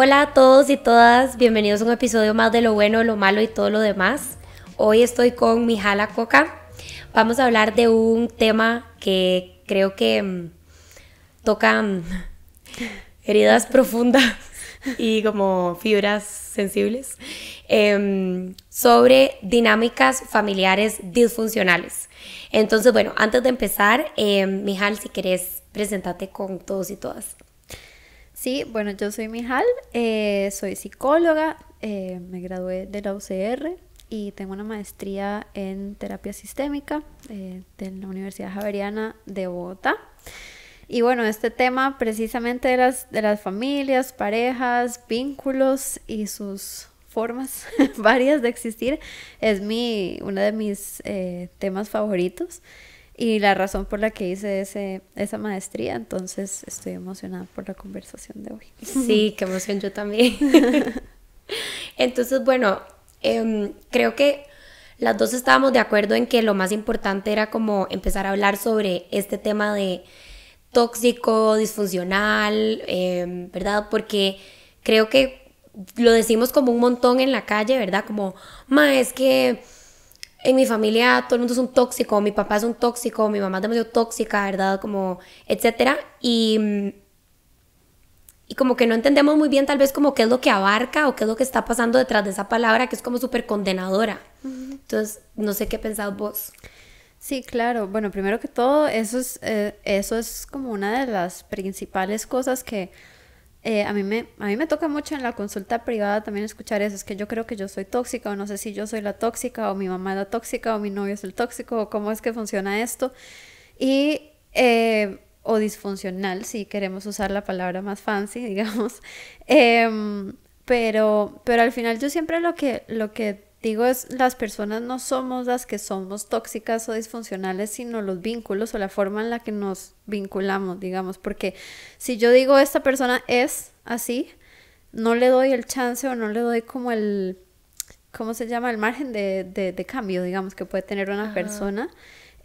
Hola a todos y todas, bienvenidos a un episodio más de lo bueno, lo malo y todo lo demás. Hoy estoy con Mijala Coca. Vamos a hablar de un tema que creo que mm, toca mm, heridas profundas y como fibras sensibles em, sobre dinámicas familiares disfuncionales. Entonces, bueno, antes de empezar, em, Mijal, si querés, presentate con todos y todas. Sí, bueno, yo soy Mijal, eh, soy psicóloga, eh, me gradué de la UCR y tengo una maestría en terapia sistémica eh, de la Universidad Javeriana de Bogotá. Y bueno, este tema precisamente de las, de las familias, parejas, vínculos y sus formas varias de existir es mi, uno de mis temas favoritos y la razón por la que hice ese, esa maestría, entonces estoy emocionada por la conversación de hoy. Sí, qué emoción yo también. entonces, bueno, em, creo que las dos estábamos de acuerdo en que lo más importante era como empezar a hablar sobre este tema de tóxico, disfuncional, em, ¿verdad? Porque creo que lo decimos como un montón en la calle, ¿verdad? Como, ma, es que en mi familia todo el mundo es un tóxico, mi papá es un tóxico, mi mamá es demasiado tóxica, ¿verdad? Como, etcétera. Y, y como que no entendemos muy bien tal vez como qué es lo que abarca o qué es lo que está pasando detrás de esa palabra que es como súper condenadora. Entonces, no sé qué pensás vos. Sí, claro. Bueno, primero que todo, eso es, eh, eso es como una de las principales cosas que eh, a, mí me, a mí me toca mucho en la consulta privada también escuchar eso, es que yo creo que yo soy tóxica o no sé si yo soy la tóxica o mi mamá es la tóxica o mi novio es el tóxico o cómo es que funciona esto. Y, eh, o disfuncional, si queremos usar la palabra más fancy, digamos. Em, pero, pero al final yo siempre lo que, lo que Digo, es, las personas no somos las que somos tóxicas o disfuncionales, sino los vínculos o la forma en la que nos vinculamos, digamos, porque si yo digo esta persona es así, no le doy el chance o no le doy como el, ¿cómo se llama? El margen de, de, de cambio, digamos, que puede tener una persona.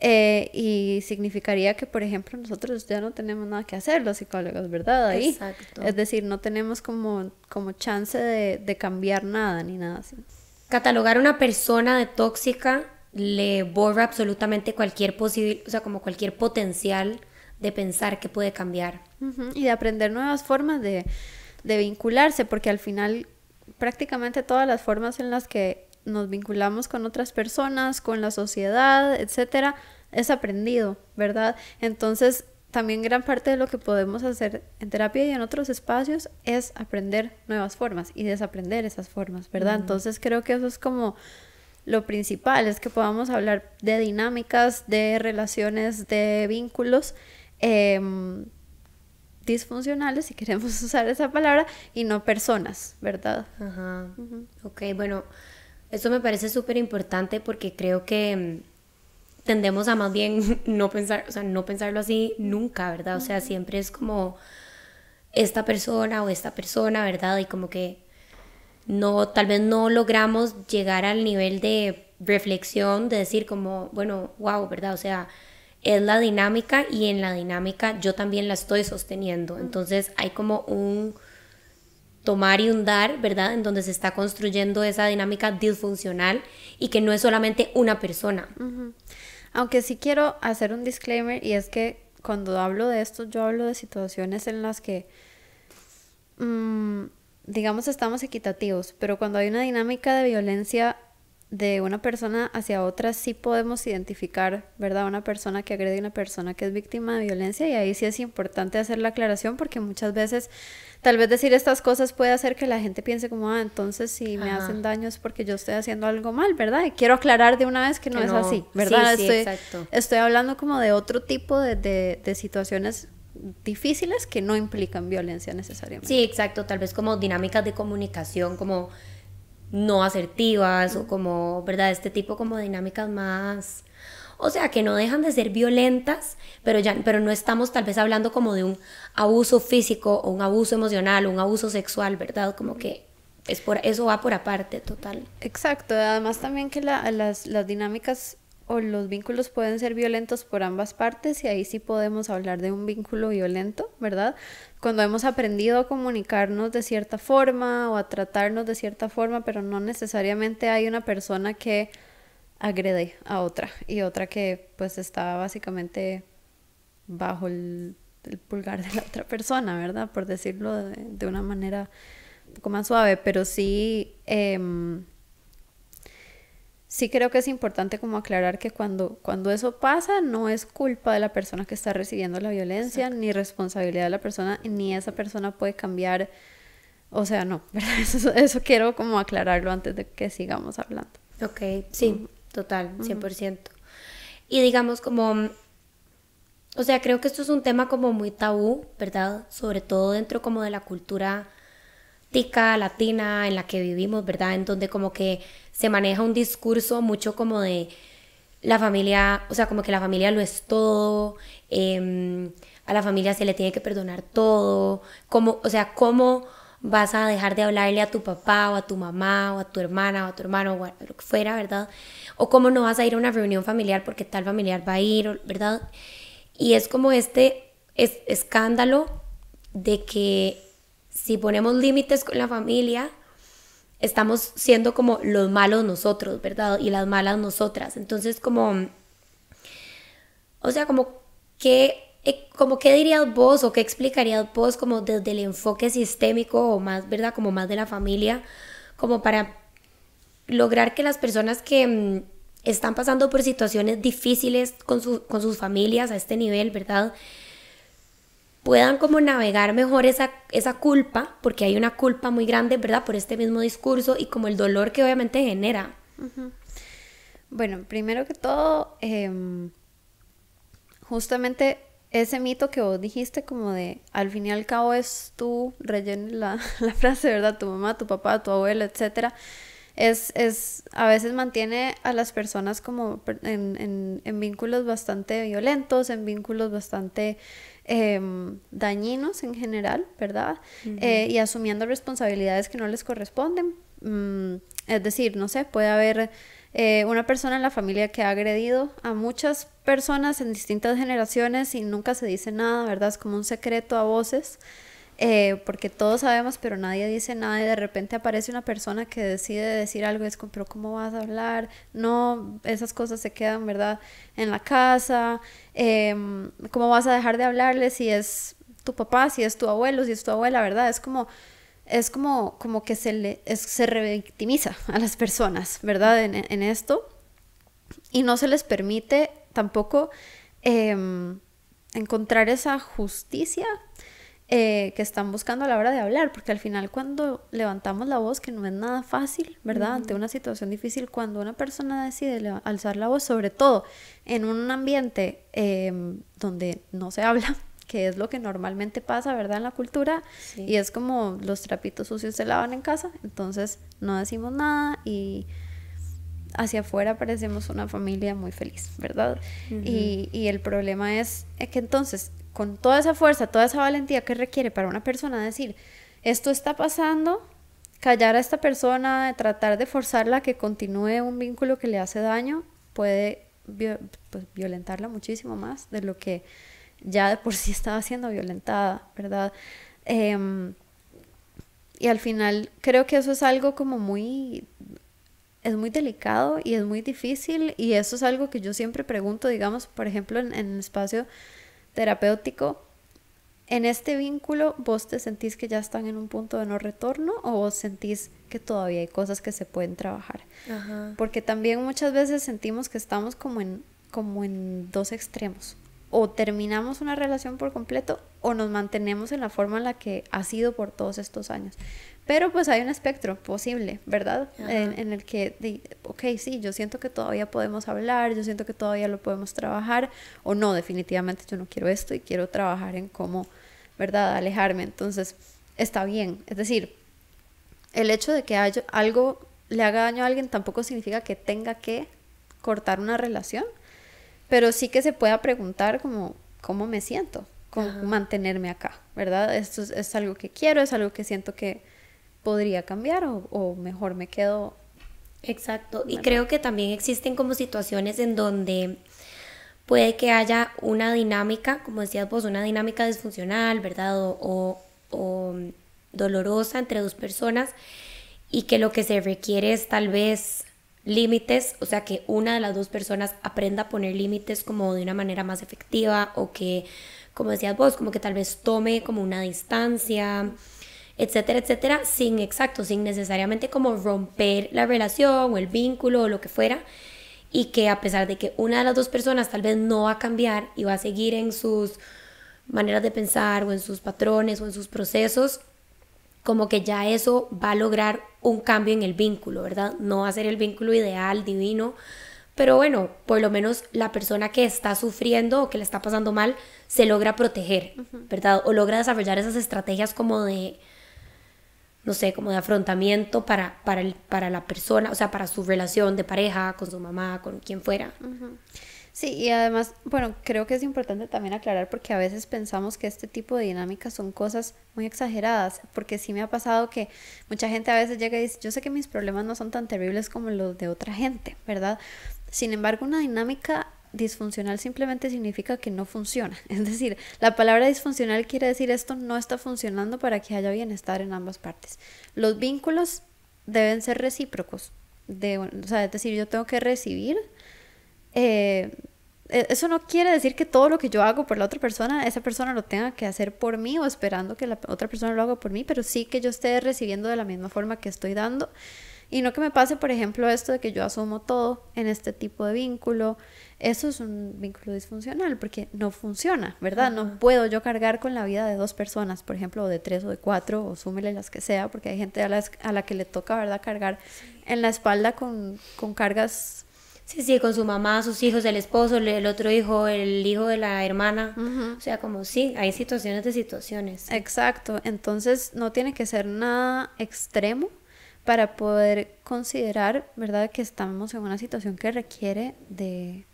Eh, y significaría que, por ejemplo, nosotros ya no tenemos nada que hacer, los psicólogos, ¿verdad? Ahí. Es decir, no tenemos como, como chance de, de cambiar nada ni nada así catalogar a una persona de tóxica le borra absolutamente cualquier posible, o sea, como cualquier potencial de pensar que puede cambiar. Y de aprender nuevas formas de, de vincularse, porque al final prácticamente todas las formas en las que nos vinculamos con otras personas, con la sociedad, etcétera, es aprendido, ¿verdad? Entonces, también gran parte de lo que podemos hacer en terapia y en otros espacios es aprender nuevas formas y desaprender esas formas, ¿verdad? Entonces creo que eso es como lo principal, es que podamos hablar de dinámicas, de relaciones, de vínculos. Em, disfuncionales, si queremos usar esa palabra, y no personas, ¿verdad? Ajá. Ok, bueno, eso me parece súper importante porque creo que tendemos a más bien no pensar, o sea, no pensarlo así nunca, ¿verdad? O sea, siempre es como esta persona o esta persona, ¿verdad? Y como que no, tal vez no logramos llegar al nivel de reflexión, de decir como, bueno, wow, ¿verdad? O sea, es la dinámica y en la dinámica yo también la estoy sosteniendo. Entonces hay como un tomar y un dar, ¿verdad? En donde se está construyendo esa dinámica disfuncional y que no es solamente una persona. Aunque sí quiero hacer un disclaimer y es que cuando hablo de esto, yo hablo de situaciones en las que, mm, digamos, estamos equitativos, pero cuando hay una dinámica de violencia de una persona hacia otra sí podemos identificar, ¿verdad? Una persona que agrede a una persona que es víctima de violencia y ahí sí es importante hacer la aclaración porque muchas veces tal vez decir estas cosas puede hacer que la gente piense como, ah, entonces si me hacen daño es porque yo estoy haciendo algo mal, ¿verdad? Y quiero aclarar de una vez que no, es así, ¿verdad? Sí, estoy, exacto. estoy hablando como de otro tipo de, de situaciones difíciles que no implican violencia necesariamente. Sí, exacto, tal vez como dinámicas de comunicación, como no asertivas o como, ¿verdad? Este tipo como dinámicas más... O sea, que no dejan de ser violentas, pero, ya, pero no estamos tal vez hablando como de un abuso físico o un abuso emocional un abuso sexual, ¿verdad? Como que es por, eso va por aparte, total. Exacto, además también que las, las dinámicas o los vínculos pueden ser violentos por ambas partes y ahí sí podemos hablar de un vínculo violento, ¿verdad? Cuando hemos aprendido a comunicarnos de cierta forma o a tratarnos de cierta forma, pero no necesariamente hay una persona que agrede a otra y otra que pues está básicamente bajo el, pulgar de la otra persona, ¿verdad? Por decirlo de, una manera un poco más suave, pero sí... Em, sí creo que es importante como aclarar que cuando, cuando eso pasa no es culpa de la persona que está recibiendo la violencia, ni responsabilidad de la persona, ni esa persona puede cambiar. O sea, no, ¿verdad? Eso, quiero como aclararlo antes de que sigamos hablando. Ok, sí, total, 100%. Y digamos como, o sea, creo que esto es un tema como muy tabú, ¿verdad? Sobre todo dentro como de la cultura tica, latina, en la que vivimos, ¿verdad? En donde como que se maneja un discurso mucho como de la familia, o sea, como que la familia lo es todo, em, a la familia se le tiene que perdonar todo, como, o sea, cómo vas a dejar de hablarle a tu papá o a tu mamá o a tu hermana o a tu hermano o lo que fuera, ¿verdad? O cómo no vas a ir a una reunión familiar porque tal familiar va a ir, ¿verdad? Y es como este es escándalo de que si ponemos límites con la familia, estamos siendo como los malos nosotros, ¿verdad? Y las malas nosotras. Entonces, como, o sea, como que... Eh, como qué dirías vos o qué explicarías vos como desde el enfoque sistémico o más, ¿verdad? Como más de la familia, como para lograr que las personas que mm, están pasando por situaciones difíciles con, con sus familias a este nivel, ¿verdad? puedan como navegar mejor esa, esa culpa, porque hay una culpa muy grande, ¿verdad? Por este mismo discurso y como el dolor que obviamente genera. Bueno, primero que todo, em, justamente ese mito que vos dijiste como de, al fin y al cabo es tú, rellene la, frase, ¿verdad? Tu mamá, tu papá, tu abuela etc. Es, a veces mantiene a las personas como en vínculos bastante violentos, en vínculos bastante Em, dañinos en general, ¿verdad? Eh, y asumiendo responsabilidades que no les corresponden. Mm, es decir, no sé, puede haber eh, una persona en la familia que ha agredido a muchas personas en distintas generaciones y nunca se dice nada, ¿verdad? Es como un secreto a voces. Eh, porque todos sabemos, pero nadie dice nada y de repente aparece una persona que decide decir algo, es como, pero ¿cómo vas a hablar? No, esas cosas se quedan, ¿verdad? En la casa, em, ¿cómo vas a dejar de hablarle si es tu papá, si es tu abuelo, si es tu abuela, ¿verdad? Es como, es como, como que se, le, se revictimiza a las personas, ¿verdad? En, esto. Y no se les permite tampoco em, encontrar esa justicia eh, que están buscando a la hora de hablar, porque al final cuando levantamos la voz, que no es nada fácil, ¿verdad? Ante una situación difícil, cuando una persona decide alzar la voz, sobre todo en un ambiente em, donde no se habla, que es lo que normalmente pasa, ¿verdad? En la cultura, y es como los trapitos sucios se lavan en casa, entonces no decimos nada y hacia afuera parecemos una familia muy feliz, ¿verdad? y, el problema es que entonces con toda esa fuerza, toda esa valentía que requiere para una persona decir, esto está pasando, callar a esta persona, tratar de forzarla a que continúe un vínculo que le hace daño, puede pues, violentarla muchísimo más de lo que ya de por sí estaba siendo violentada, ¿verdad? Em, y al final creo que eso es algo como muy es muy delicado y es muy difícil y eso es algo que yo siempre pregunto, digamos, por ejemplo, en, en el espacio terapéutico, en este vínculo vos te sentís que ya están en un punto de no retorno o vos sentís que todavía hay cosas que se pueden trabajar. Porque también muchas veces sentimos que estamos como en, como en dos extremos. O terminamos una relación por completo o nos mantenemos en la forma en la que ha sido por todos estos años. Pero pues hay un espectro posible, ¿verdad? En, el que, ok, sí, yo siento que todavía podemos hablar, yo siento que todavía lo podemos trabajar, o no, definitivamente yo no quiero esto y quiero trabajar en cómo, ¿verdad?, alejarme. Entonces, está bien. Es decir, el hecho de que algo le haga daño a alguien tampoco significa que tenga que cortar una relación, pero sí que se pueda preguntar como, ¿cómo me siento? Con mantenerme acá, ¿verdad? Esto es algo que quiero, es algo que siento que podría cambiar o, mejor me quedo. Exacto. Y creo que también existen como situaciones en donde puede que haya una dinámica, como decías vos, una dinámica disfuncional, ¿verdad? O, o, o, dolorosa entre dos personas y que lo que se requiere es tal vez límites, o sea, que una de las dos personas aprenda a poner límites como de una manera más efectiva o que, como decías vos, como que tal vez tome como una distancia etcétera, etcétera, sin exacto, sin necesariamente como romper la relación o el vínculo o lo que fuera, y que a pesar de que una de las dos personas tal vez no va a cambiar y va a seguir en sus maneras de pensar o en sus patrones o en sus procesos, como que ya eso va a lograr un cambio en el vínculo, ¿verdad? No va a ser el vínculo ideal, divino, pero bueno, por lo menos la persona que está sufriendo o que le está pasando mal se logra proteger, ¿verdad? O logra desarrollar esas estrategias como de no sé, como de afrontamiento para, para, el, para la persona, o sea, para su relación de pareja, con su mamá, con quien fuera. Sí, y además, bueno, creo que es importante también aclarar porque a veces pensamos que este tipo de dinámicas son cosas muy exageradas, porque sí me ha pasado que mucha gente a veces llega y dice, yo sé que mis problemas no son tan terribles como los de otra gente, ¿verdad? Sin embargo, una dinámica disfuncional simplemente significa que no funciona. Es decir, la palabra disfuncional quiere decir esto no está funcionando para que haya bienestar en ambas partes. Los vínculos deben ser recíprocos. De, es decir, yo tengo que recibir. Eh, e, eso no quiere decir que todo lo que yo hago por la otra persona, esa persona lo tenga que hacer por mí o esperando que la otra persona lo haga por mí, pero sí que yo esté recibiendo de la misma forma que estoy dando. Y no que me pase, por ejemplo, esto de que yo asumo todo en este tipo de vínculo, eso es un vínculo disfuncional porque no funciona, ¿verdad? No puedo yo cargar con la vida de dos personas, por ejemplo, o de tres o de cuatro, o súmele las que sea, porque hay gente a, a la que le toca, ¿verdad?, cargar en la espalda con, cargas Sí, sí, con su mamá, sus hijos, el esposo, el otro hijo, el hijo de la hermana. O sea, como sí, hay situaciones de situaciones. Exacto, entonces no tiene que ser nada extremo para poder considerar, ¿verdad?, que estamos en una situación que requiere de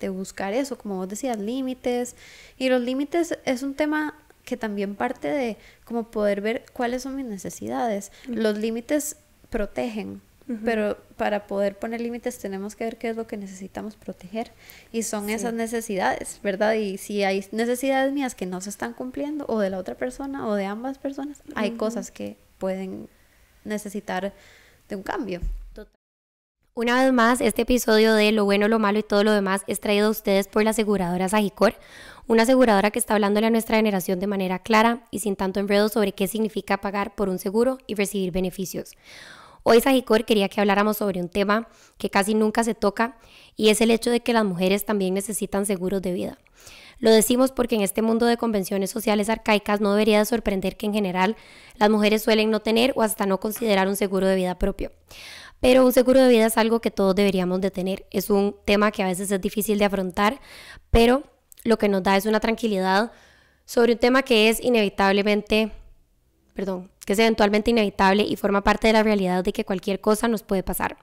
de, buscar eso, como vos decías, límites. Y los límites es un tema que también parte de como poder ver cuáles son mis necesidades. Los límites protegen, pero para poder poner límites tenemos que ver qué es lo que necesitamos proteger y son esas necesidades, ¿verdad? Y si hay necesidades mías que no se están cumpliendo o de la otra persona o de ambas personas, hay cosas que pueden necesitar de un cambio. Una vez más, este episodio de Lo bueno, lo malo y todo lo demás es traído a ustedes por la aseguradora Sagicor, una aseguradora que está hablándole a nuestra generación de manera clara y sin tanto enredo sobre qué significa pagar por un seguro y recibir beneficios. Hoy Sagicor quería que habláramos sobre un tema que casi nunca se toca y es el hecho de que las mujeres también necesitan seguros de vida. Lo decimos porque en este mundo de convenciones sociales arcaicas no debería sorprender que en general las mujeres suelen no tener o hasta no considerar un seguro de vida propio pero un seguro de vida es algo que todos deberíamos de tener. Es un tema que a veces es difícil de afrontar, pero lo que nos da es una tranquilidad sobre un tema que es inevitablemente, perdón, que es eventualmente inevitable y forma parte de la realidad de que cualquier cosa nos puede pasar.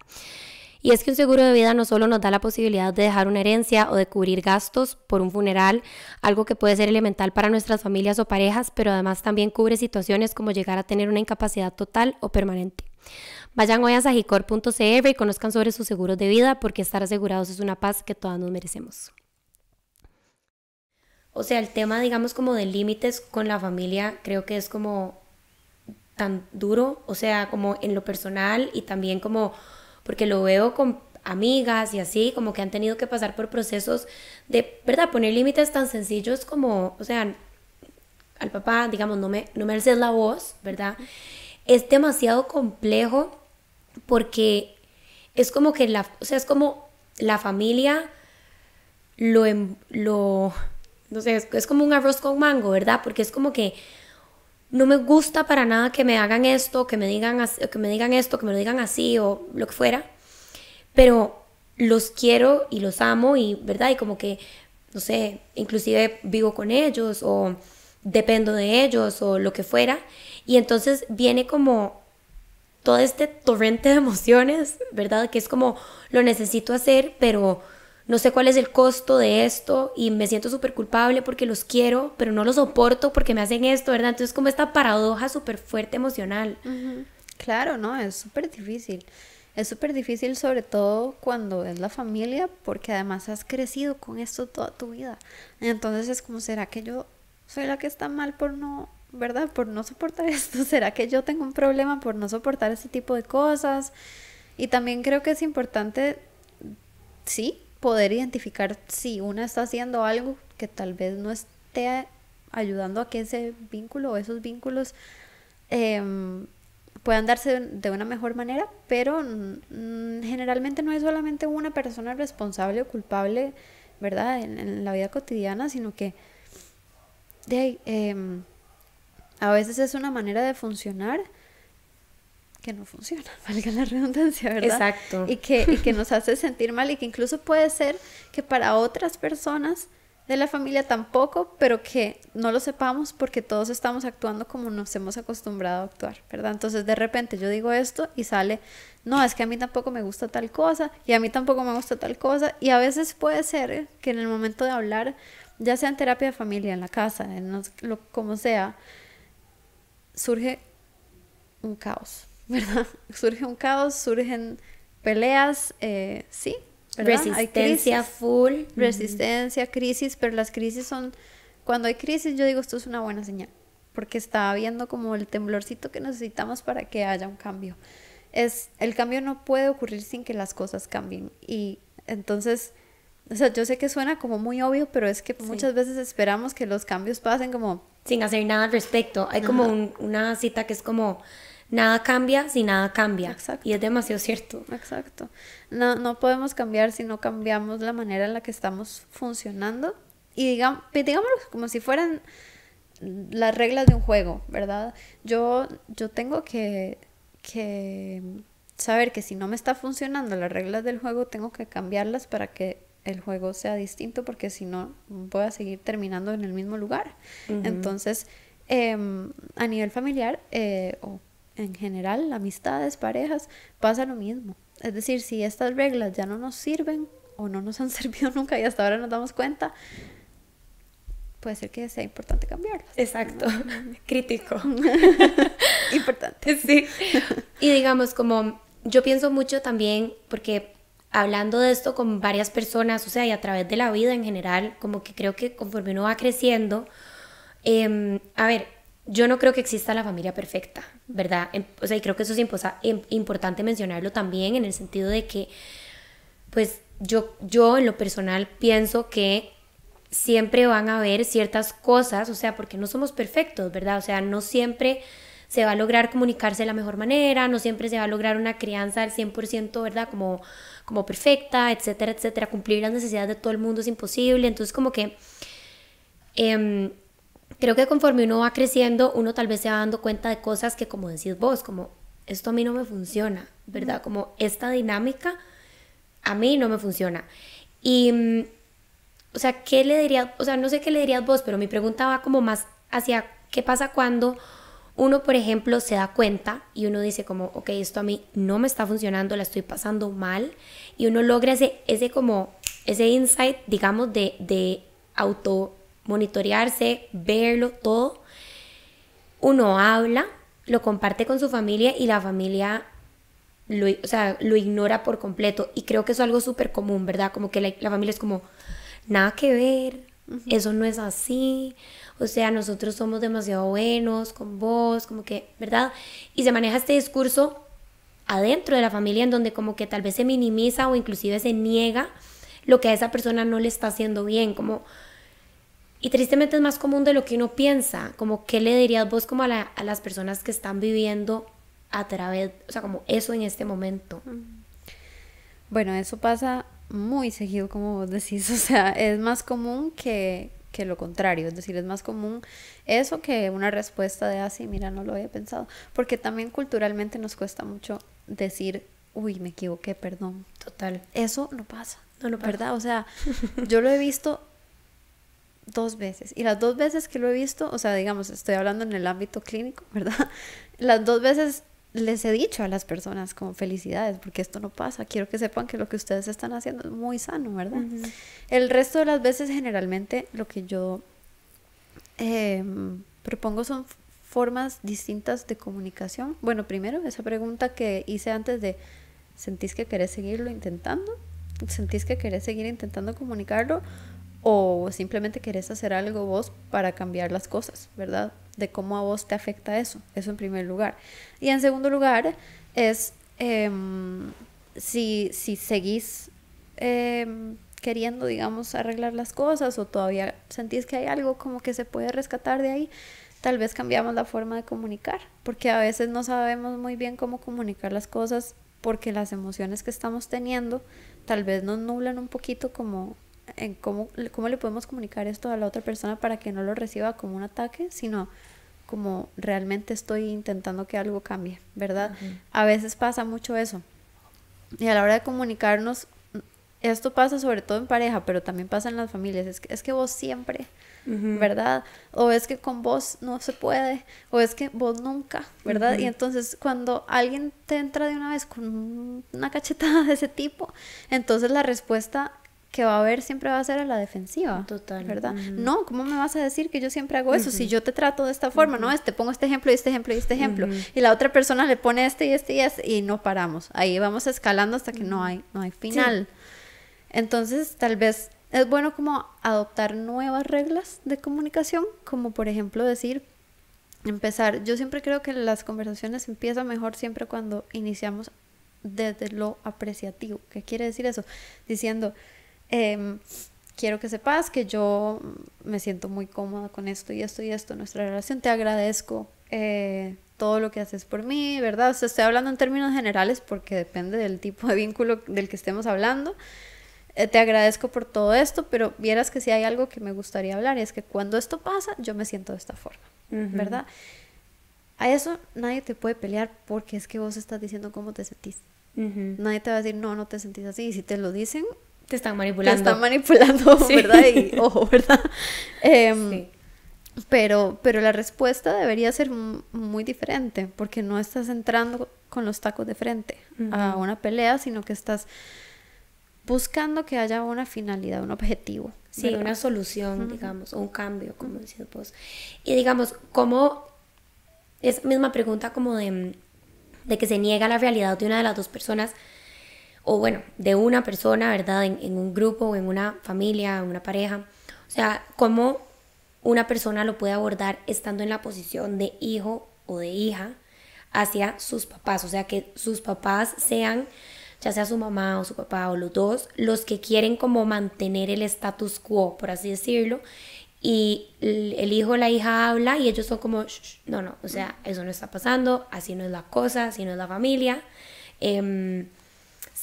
Y es que un seguro de vida no solo nos da la posibilidad de dejar una herencia o de cubrir gastos por un funeral, algo que puede ser elemental para nuestras familias o parejas, pero además también cubre situaciones como llegar a tener una incapacidad total o permanente. Vayan hoy a sagicor.cr y conozcan sobre sus seguros de vida porque estar asegurados es una paz que todas nos merecemos. O sea, el tema, digamos, como de límites con la familia, creo que es como tan duro, o sea, como en lo personal y también como, porque lo veo con amigas y así, como que han tenido que pasar por procesos de, ¿verdad? Poner límites tan sencillos como, o sea, al papá, digamos, no me, no me alces la voz, ¿verdad? Es demasiado complejo porque es como que la, o sea, es como la familia lo, em, lo no sé, es, como un arroz con mango, ¿verdad? Porque es como que no me gusta para nada que me hagan esto, que me digan, que me digan esto, que me lo digan así o lo que fuera, pero los quiero y los amo y, ¿verdad? Y como que, no sé, inclusive vivo con ellos o dependo de ellos o lo que fuera. Y entonces viene como todo este torrente de emociones, ¿verdad? Que es como, lo necesito hacer, pero no sé cuál es el costo de esto y me siento súper culpable porque los quiero, pero no los soporto porque me hacen esto, ¿verdad? Entonces como esta paradoja súper fuerte emocional. Claro, no, es súper difícil. Es súper difícil sobre todo cuando es la familia porque además has crecido con esto toda tu vida. Entonces es como, ¿será que yo soy la que está mal por no ¿verdad? Por no soportar esto. ¿Será que yo tengo un problema por no soportar ese tipo de cosas? Y también creo que es importante, sí, poder identificar si una está haciendo algo que tal vez no esté ayudando a que ese vínculo o esos vínculos em, puedan darse de una mejor manera, pero generalmente no es solamente una persona responsable o culpable, ¿verdad? En, la vida cotidiana, sino que de, eh, a veces es una manera de funcionar que no funciona, valga la redundancia, ¿verdad? Exacto. Y que, y que nos hace sentir mal y que incluso puede ser que para otras personas de la familia tampoco, pero que no lo sepamos porque todos estamos actuando como nos hemos acostumbrado a actuar, ¿verdad? Entonces de repente yo digo esto y sale, no, es que a mí tampoco me gusta tal cosa y a mí tampoco me gusta tal cosa y a veces puede ser que en el momento de hablar, ya sea en terapia de familia, en la casa, en lo, como sea, surge un caos, ¿verdad? Surge un caos, surgen peleas, eh, sí. ¿verdad? Resistencia full. Resistencia, crisis, pero las crisis son, cuando hay crisis yo digo, esto es una buena señal, porque está habiendo como el temblorcito que necesitamos para que haya un cambio. Es, el cambio no puede ocurrir sin que las cosas cambien. Y entonces, o sea, yo sé que suena como muy obvio, pero es que muchas veces esperamos que los cambios pasen como sin hacer nada al respecto. Hay como una cita que es como, nada cambia si nada cambia. Y es demasiado cierto. Exacto. No, no podemos cambiar si no cambiamos la manera en la que estamos funcionando. Y digamos, pues, digámoslo como si fueran las reglas de un juego, ¿verdad? Yo, yo tengo que, que saber que si no me está funcionando las reglas del juego, tengo que cambiarlas para que el juego sea distinto porque si no voy a seguir terminando en el mismo lugar. Entonces, em, a nivel familiar eh, o en general, amistades, parejas, pasa lo mismo. Es decir, si estas reglas ya no nos sirven o no nos han servido nunca y hasta ahora nos damos cuenta, puede ser que sea importante cambiarlas. Exacto, crítico. importante. Sí. Y digamos, como yo pienso mucho también, porque hablando de esto con varias personas, o sea, y a través de la vida en general, como que creo que conforme uno va creciendo, em, a ver, yo no creo que exista la familia perfecta, ¿verdad? Em, o sea, y creo que eso es importante mencionarlo también en el sentido de que, pues yo, yo en lo personal pienso que siempre van a haber ciertas cosas, o sea, porque no somos perfectos, ¿verdad? O sea, no siempre se va a lograr comunicarse de la mejor manera, no siempre se va a lograr una crianza al 100%, ¿verdad? Como, como perfecta, etcétera, etcétera. Cumplir las necesidades de todo el mundo es imposible. Entonces, como que em, creo que conforme uno va creciendo, uno tal vez se va dando cuenta de cosas que, como decís vos, como esto a mí no me funciona, ¿verdad? Como esta dinámica a mí no me funciona. Y, mm, o sea, ¿qué le dirías? O sea, no sé qué le dirías vos, pero mi pregunta va como más hacia qué pasa cuando uno, por ejemplo, se da cuenta y uno dice como, ok, esto a mí no me está funcionando, la estoy pasando mal, y uno logra ese, ese como, ese insight, digamos, de, de auto monitorearse, verlo, todo. Uno habla, lo comparte con su familia y la familia lo, ignora por completo. Y creo que eso es algo súper común, ¿verdad? Como que la, la familia es como, nada que ver, eso no es así. O sea, nosotros somos demasiado buenos con vos, como que, ¿verdad? Y se maneja este discurso adentro de la familia en donde como que tal vez se minimiza o inclusive se niega lo que a esa persona no le está haciendo bien, como... Y tristemente es más común de lo que uno piensa, como qué le dirías vos como a, a las personas que están viviendo a través, o sea, como eso en este momento. Bueno, eso pasa muy seguido, como vos decís. O sea, es más común que, lo contrario. Es decir, es más común eso que una respuesta de así, ah, mira, no lo había pensado. Porque también culturalmente nos cuesta mucho decir, uy, me equivoqué, perdón. Total. Eso no pasa. No lo pasa. ¿Verdad? O sea, yo lo he visto dos veces. Y las dos veces que lo he visto, o sea, digamos, estoy hablando en el ámbito clínico, ¿verdad? Las dos veces les he dicho a las personas como felicidades, porque esto no pasa, quiero que sepan que lo que ustedes están haciendo es muy sano, ¿verdad? El resto de las veces generalmente lo que yo em, propongo son formas distintas de comunicación. Bueno, primero esa pregunta que hice antes de, ¿sentís que querés seguirlo intentando? ¿Sentís que querés seguir intentando comunicarlo? ¿O simplemente querés hacer algo vos para cambiar las cosas, verdad? de cómo a vos te afecta eso, eso en primer lugar. Y en segundo lugar es em, si, si, seguís em, queriendo, digamos, arreglar las cosas o todavía sentís que hay algo como que se puede rescatar de ahí, tal vez cambiamos la forma de comunicar, porque a veces no sabemos muy bien cómo comunicar las cosas porque las emociones que estamos teniendo tal vez nos nublan un poquito como en cómo, cómo le podemos comunicar esto a la otra persona para que no lo reciba como un ataque, sino como realmente estoy intentando que algo cambie, ¿verdad? A veces pasa mucho eso. Y a la hora de comunicarnos, esto pasa sobre todo en pareja, pero también pasa en las familias. Es que, es que vos siempre, ¿verdad? O es que con vos no se puede, o es que vos nunca, ¿verdad? Y entonces cuando alguien te entra de una vez con una cachetada de ese tipo, entonces la respuesta que va a haber siempre va a ser a la defensiva. Total. ¿Verdad? No, ¿cómo me vas a decir que yo siempre hago eso? Si yo te trato de esta forma, ¿no? Es, te pongo este ejemplo y este ejemplo y este ejemplo. Y la otra persona le pone este y este y este y no paramos. Ahí vamos escalando hasta que no hay, no hay final. Entonces, tal vez es bueno como adoptar nuevas reglas de comunicación, como por ejemplo decir, empezar, yo siempre creo que las conversaciones empiezan mejor siempre cuando iniciamos desde lo apreciativo. ¿Qué quiere decir eso? Diciendo, Em, quiero que sepas que yo me siento muy cómoda con esto y esto y esto, nuestra relación, te agradezco eh, todo lo que haces por mí, ¿verdad? O sea, estoy hablando en términos generales porque depende del tipo de vínculo del que estemos hablando. Eh, te agradezco por todo esto, pero vieras que si hay algo que me gustaría hablar y es que cuando esto pasa, yo me siento de esta forma, ¿verdad? A eso nadie te puede pelear porque es que vos estás diciendo cómo te sentís. Nadie te va a decir, no, no te sentís así. Y si te lo dicen, te están manipulando. Te están manipulando, ¿verdad? Y ojo, ¿verdad? Em, pero, pero la respuesta debería ser muy diferente, porque no estás entrando con los tacos de frente a una pelea, sino que estás buscando que haya una finalidad, un objetivo. Sí, una solución, digamos, un cambio, como decías vos. Y digamos, ¿cómo? Es misma pregunta como de, de que se niega la realidad de una de las dos personas o bueno, de una persona, ¿verdad? En, un grupo, en una familia, en una pareja. O sea, cómo una persona lo puede abordar estando en la posición de hijo o de hija hacia sus papás. O sea, que sus papás sean, ya sea su mamá o su papá o los dos, los que quieren como mantener el status quo, por así decirlo. Y el hijo o la hija habla y ellos son como, no, no, o sea, eso no está pasando, así no es la cosa, así no es la familia. Eh,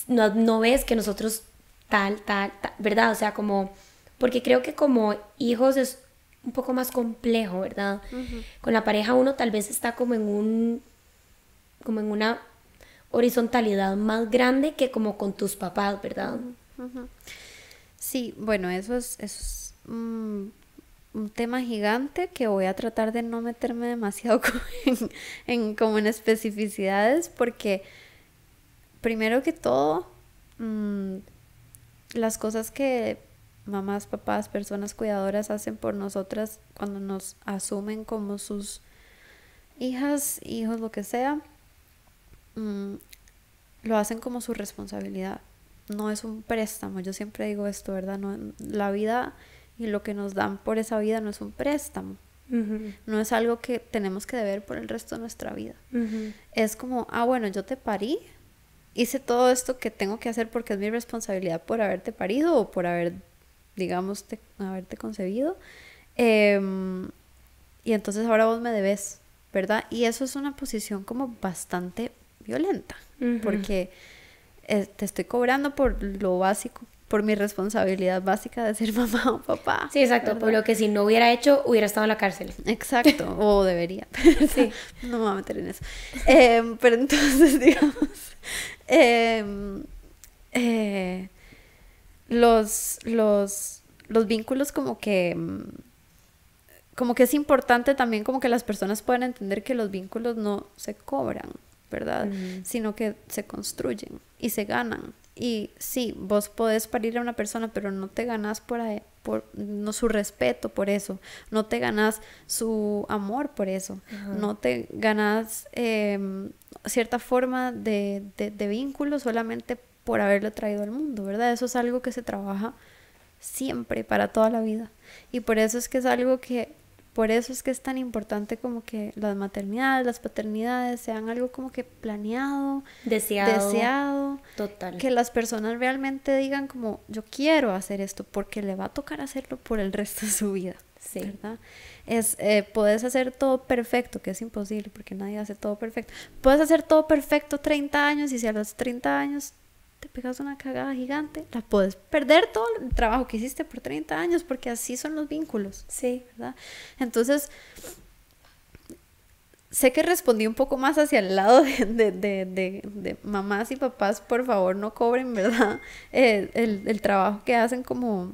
no, ves que nosotros tal, tal, tal, ¿verdad? O sea, como, porque creo que como hijos es un poco más complejo, ¿verdad? Con la pareja uno tal vez está como en un, como en una horizontalidad más grande que como con tus papás, ¿verdad? Sí, bueno, eso es, mm, un tema gigante que voy a tratar de no meterme demasiado en, como en especificidades porque primero que todo, mm, las cosas que mamás, papás, personas cuidadoras hacen por nosotras cuando nos asumen como sus hijas, hijos, lo que sea, mm, lo hacen como su responsabilidad. No es un préstamo, yo siempre digo esto, ¿verdad? No, la vida y lo que nos dan por esa vida no es un préstamo. No es algo que tenemos que deber por el resto de nuestra vida. Es como, ah, bueno, yo te parí, hice todo esto que tengo que hacer porque es mi responsabilidad por haberte parido o por haber, digamos, haberte concebido. Em, y entonces ahora vos me debes, ¿verdad? Y eso es una posición como bastante violenta, porque eh, te estoy cobrando por lo básico por mi responsabilidad básica de ser mamá o papá. Sí, exacto, por lo que si no hubiera hecho, hubiera estado en la cárcel. Exacto, o debería. sí. No me voy a meter en eso. Em, pero entonces, digamos, em, eh, los, los, los vínculos como que... Em, como que es importante también como que las personas puedan entender que los vínculos no se cobran, ¿verdad? Sino que se construyen y se ganan y sí, vos podés parir a una persona, pero no te ganás por, por no, su respeto por eso, no te ganás su amor por eso, no te ganás em, cierta forma de, de, de, vínculo solamente por haberlo traído al mundo, ¿verdad? Eso es algo que se trabaja siempre, para toda la vida. Y por eso es que es algo que por eso es que es tan importante como que las maternidades, las paternidades sean algo como que planeado, deseado, total. Que las personas realmente digan como yo quiero hacer esto porque le va a tocar hacerlo por el resto de su vida. Sí. Es, eh, puedes hacer todo perfecto, que es imposible porque nadie hace todo perfecto. Puedes hacer todo perfecto 30 años y si a los 30 años te pegas una cagada gigante, la puedes perder todo el trabajo que hiciste por 30 años, porque así son los vínculos. Sí. ¿verdad? Entonces, sé que respondí un poco más hacia el lado de, mamás y papás, por favor, no cobren, ¿verdad? Eh, el, trabajo que hacen como,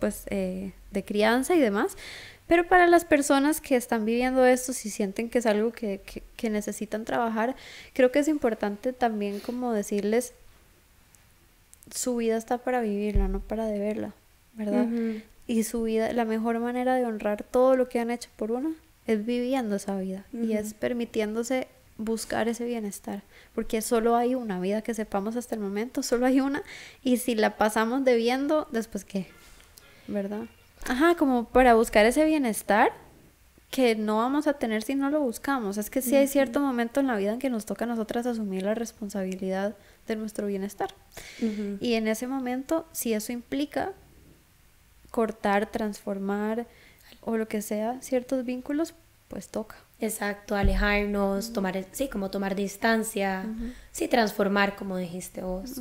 pues, eh, de crianza y demás. Pero para las personas que están viviendo esto, si sienten que es algo que necesitan trabajar, creo que es importante también como decirles, su vida está para vivirla, no para deberla, ¿verdad? Y su vida, la mejor manera de honrar todo lo que han hecho por una es viviendo esa vida y es permitiéndose buscar ese bienestar, porque solo hay una vida que sepamos hasta el momento, solo hay una, y si la pasamos debiendo, después qué, ¿verdad? Ajá, como para buscar ese bienestar que no vamos a tener si no lo buscamos. Es que sí hay cierto momento en la vida en que nos toca a nosotras asumir la responsabilidad de nuestro bienestar. Y en ese momento, si eso implica cortar, transformar o lo que sea, ciertos vínculos, pues toca. Exacto, alejarnos, tomar, sí, como tomar distancia, transformar, como dijiste vos.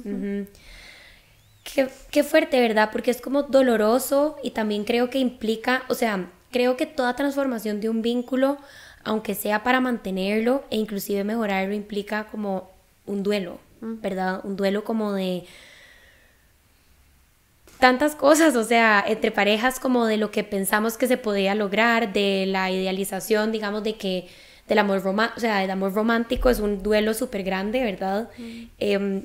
Qué, qué fuerte, ¿verdad? Porque es como doloroso y también creo que implica, o sea, creo que toda transformación de un vínculo, aunque sea para mantenerlo e inclusive mejorarlo, implica como un duelo. ¿verdad? Un duelo como de tantas cosas, o sea, entre parejas como de lo que pensamos que se podía lograr, de la idealización, digamos, de que del amor, sea, el amor romántico es un duelo súper grande, ¿verdad? Mm. Em,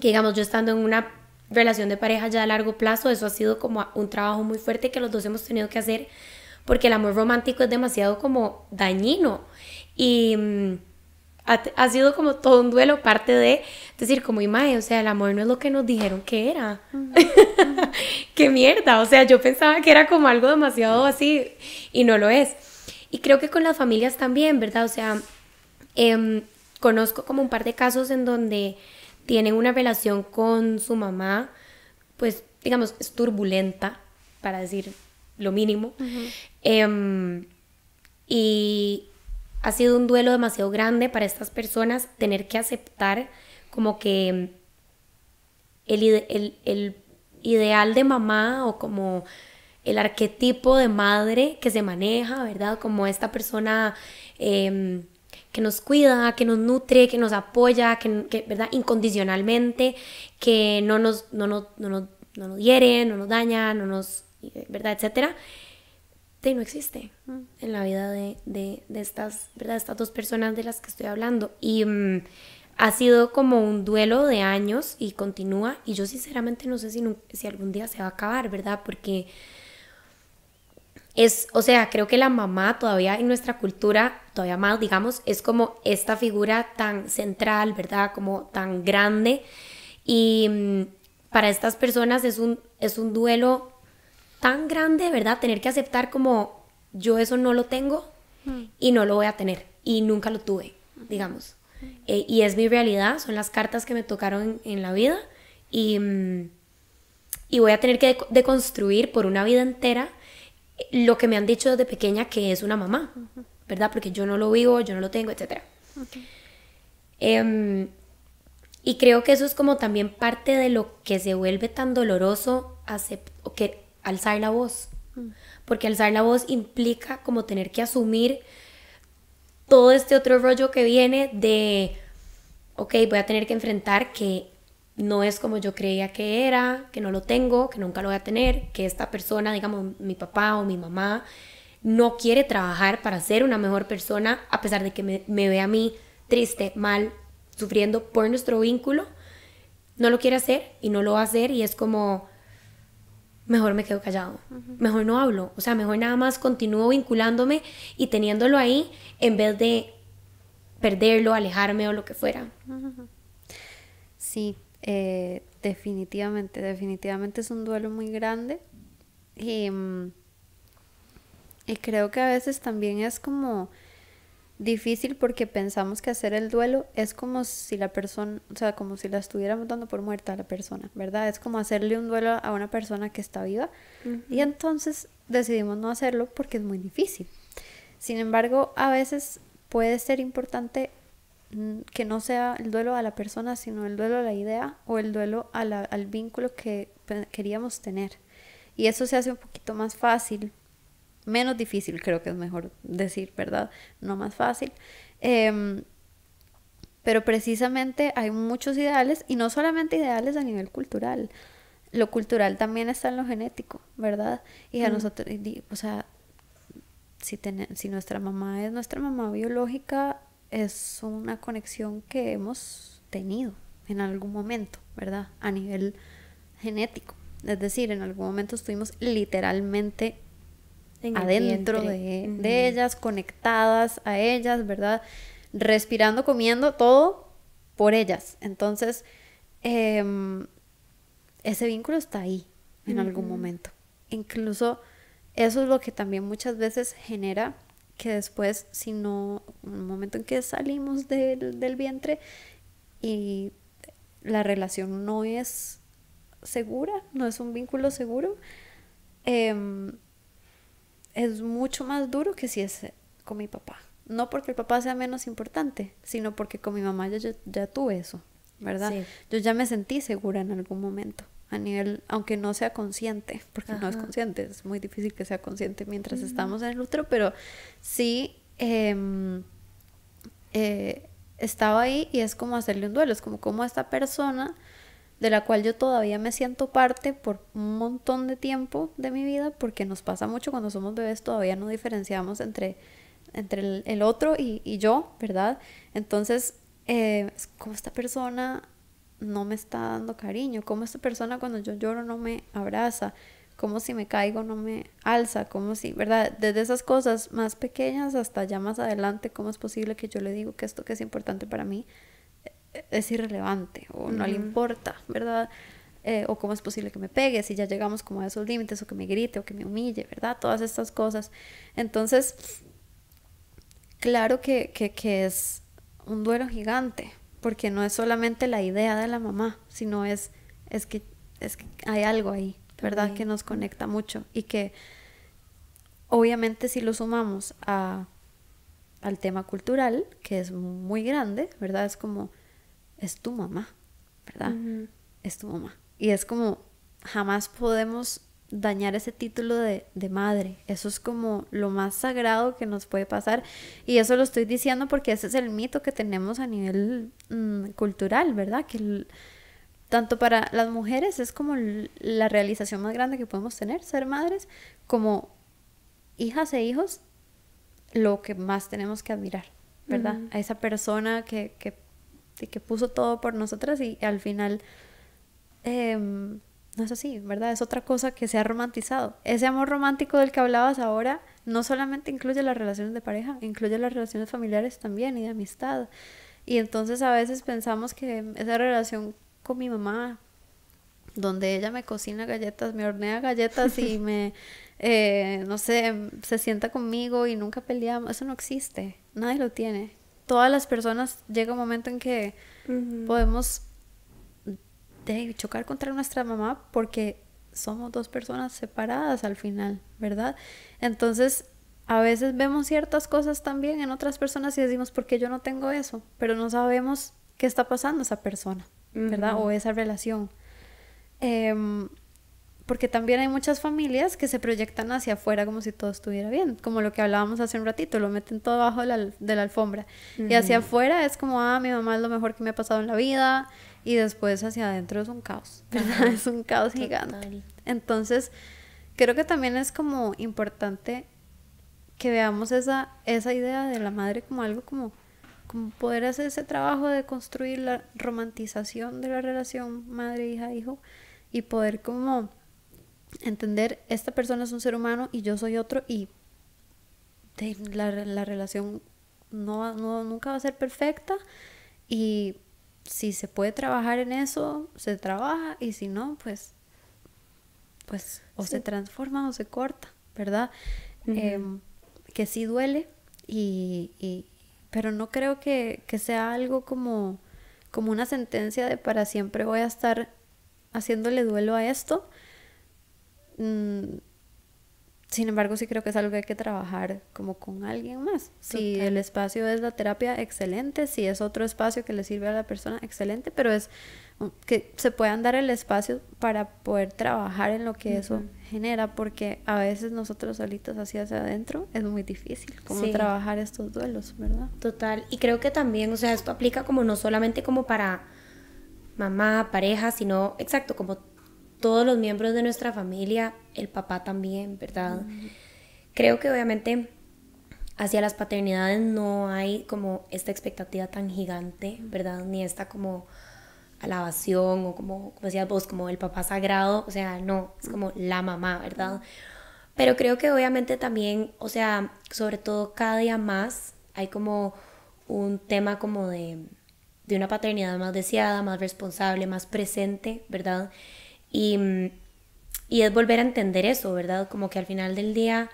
que digamos, yo estando en una relación de pareja ya a largo plazo, eso ha sido como un trabajo muy fuerte que los dos hemos tenido que hacer, porque el amor romántico es demasiado como dañino. Y mm, ha, sido como todo un duelo, parte de decir, como imagen, o sea, el amor no es lo que nos dijeron que era. ¡Qué mierda! O sea, yo pensaba que era como algo demasiado así y no lo es. Y creo que con las familias también, ¿verdad? O sea, em, conozco como un par de casos en donde tienen una relación con su mamá, pues digamos, es turbulenta, para decir lo mínimo. Em, y, ha sido un duelo demasiado grande para estas personas tener que aceptar como que mm, el, ideal de mamá o como el arquetipo de madre que se maneja, ¿verdad? Como esta persona em, que nos cuida, que nos nutre, que nos apoya, que, ¿verdad? Incondicionalmente, que no nos, no, no, nos, no nos hiere, no nos daña, no nos, eh, ¿verdad? Etcétera de no existe mm. en la vida de, estas, ¿verdad? estas dos personas de las que estoy hablando. Y mm, ha sido como un duelo de años y continúa. Y yo sinceramente no sé si, si algún día se va a acabar, ¿verdad? Porque es, o sea, creo que la mamá todavía en nuestra cultura, todavía más, digamos, es como esta figura tan central, ¿verdad? Como tan grande. Y mm, para estas personas es un, es un duelo tan grande, ¿verdad? Tener que aceptar como yo eso no lo tengo mm. y no lo voy a tener y nunca lo tuve, mm. digamos. Mm. Eh, y es mi realidad, son las cartas que me tocaron en, la vida y, y, voy a tener que deconstruir por una vida entera eh, lo que me han dicho desde pequeña que es una mamá, ¿verdad? Porque yo no lo vivo, yo no lo tengo, etc. Em, y creo que eso es como también parte de lo que se vuelve tan doloroso aceptar que alzar la voz. Mm. Porque alzar la voz implica como tener que asumir todo este otro rollo que viene de, ok, voy a tener que enfrentar que no es como yo creía que era, que no lo tengo, que nunca lo voy a tener, que esta persona, digamos mi papá o mi mamá, no quiere trabajar para ser una mejor persona a pesar de que me, ve a mí triste, mal, sufriendo por nuestro vínculo, no lo quiere hacer y no lo va a hacer y es como, mejor me quedo callado, mejor no hablo, o sea, mejor nada más continúo vinculándome y teniéndolo ahí en vez de perderlo, alejarme o lo que fuera. Sí, eh, definitivamente, definitivamente es un duelo muy grande y mm, creo que a veces también es como difícil porque pensamos que hacer el duelo es como si la persona, o sea, como si la estuviéramos dando por muerta a la persona, ¿verdad? Es como hacerle un duelo a una persona que está viva. Y entonces decidimos no hacerlo porque es muy difícil. Sin embargo, a veces puede ser importante mm, que no sea el duelo a la persona, sino el duelo a la idea o el duelo al vínculo que queríamos tener. Y eso se hace un poquito más fácil menos difícil, creo que es mejor decir, ¿verdad? No más fácil. Em, pero precisamente hay muchos ideales y no solamente ideales a nivel cultural. Lo cultural también está en lo genético, ¿verdad? Y a mm. nosotros, o sea, si, si nuestra mamá es nuestra mamá biológica, es una conexión que hemos tenido en algún momento, ¿verdad? A nivel genético. Es decir, en algún momento estuvimos literalmente adentro de, ellas, conectadas a ellas, ¿verdad? Respirando, comiendo, todo por ellas. Entonces, em, ese vínculo está ahí en algún momento. Incluso eso es lo que también muchas veces genera que después, si no, en un momento en que salimos del, vientre y la relación no es segura, no es un vínculo seguro, em, es mucho más duro que si es eh, con mi papá. No porque el papá sea menos importante, sino porque con mi mamá ya, ya tuve eso, ¿verdad? Yo ya me sentí segura en algún momento, a nivel, aunque no sea consciente, porque no es consciente, es muy difícil que sea consciente mientras estamos en el útero, pero sí em, eh, estaba ahí y es como hacerle un duelo, es como cómo esta persona de la cual yo todavía me siento parte por un montón de tiempo de mi vida, porque nos pasa mucho cuando somos bebés, todavía no diferenciamos entre, entre el, otro y, yo, ¿verdad? Entonces, eh, esta persona no me está dando cariño, ¿Cómo esta persona cuando yo lloro no me abraza, como si me caigo no me alza, como si, ¿verdad? Desde esas cosas más pequeñas hasta ya más adelante, ¿cómo es posible que yo le digo que esto que es importante para mí es irrelevante o no le importa, ¿verdad? Eh, o cómo es posible que me pegue, si ya llegamos como a esos límites, o que me grite, o que me humille, ¿verdad? Todas estas cosas. Entonces, claro que, es un duelo gigante, porque no es solamente la idea de la mamá, sino es, es, que, es que hay algo ahí, ¿verdad? Que nos conecta mucho y que obviamente si lo sumamos a, al tema cultural, que es muy grande, ¿verdad? Es como es tu mamá, ¿verdad? Es tu mamá. Y es como, jamás podemos dañar ese título de, madre. Eso es como lo más sagrado que nos puede pasar. Y eso lo estoy diciendo porque ese es el mito que tenemos a nivel mm, cultural, ¿verdad? Que tanto para las mujeres es como la realización más grande que podemos tener, ser madres, como hijas e hijos, lo que más tenemos que admirar, ¿verdad? A esa persona que, que de que puso todo por nosotras y al final em, no es así, ¿verdad? Es otra cosa que se ha romantizado. Ese amor romántico del que hablabas ahora no solamente incluye las relaciones de pareja, incluye las relaciones familiares también y de amistad. Y entonces a veces pensamos que esa relación con mi mamá, donde ella me cocina galletas, me hornea galletas y me, eh, no sé, se sienta conmigo y nunca peleamos, eso no existe, nadie lo tiene todas las personas llega un momento en que podemos de chocar contra nuestra mamá porque somos dos personas separadas al final, ¿verdad? Entonces, a veces vemos ciertas cosas también en otras personas y decimos, ¿por qué yo no tengo eso? Pero no sabemos qué está pasando esa persona, ¿verdad? O esa relación. Em, porque también hay muchas familias que se proyectan hacia afuera como si todo estuviera bien, como lo que hablábamos hace un ratito, lo meten todo abajo de la, alfombra. Y hacia afuera es como, ah, mi mamá es lo mejor que me ha pasado en la vida, y después hacia adentro es un caos, ¿verdad? es un caos gigante. Entonces, creo que también es como importante que veamos esa, esa idea de la madre como algo como como poder hacer ese trabajo de construir la romantización de la relación madre-hija-hijo y poder como entender, esta persona es un ser humano y yo soy otro y la, relación no, no, nunca va a ser perfecta y si se puede trabajar en eso, se trabaja y si no, pues, pues o se transforma o se corta, ¿verdad? Em, que sí duele, y, y pero no creo que, que, sea algo como, como una sentencia de para siempre voy a estar haciéndole duelo a esto, Mm, sin embargo, sí creo que es algo que hay que trabajar como con alguien más. Si el espacio es la terapia, excelente. Si es otro espacio que le sirve a la persona, excelente. Pero es mm, que se puedan dar el espacio para poder trabajar en lo que eso genera, porque a veces nosotros solitos así hacia adentro es muy difícil como trabajar estos duelos, ¿verdad? Total. Y creo que también, o sea, esto aplica como no solamente como para mamá, pareja, sino, exacto, como todos los miembros de nuestra familia, el papá también, ¿verdad? Creo que obviamente hacia las paternidades no hay como esta expectativa tan gigante, ¿verdad? Ni esta como alabación o como, como decías vos, como el papá sagrado, o sea, no, es como la mamá, ¿verdad? Pero creo que obviamente también, o sea, sobre todo cada día más hay como un tema como de, de una paternidad más deseada, más responsable, más presente, ¿verdad? Mm, y, es volver a entender eso, ¿verdad? Como que al final del día,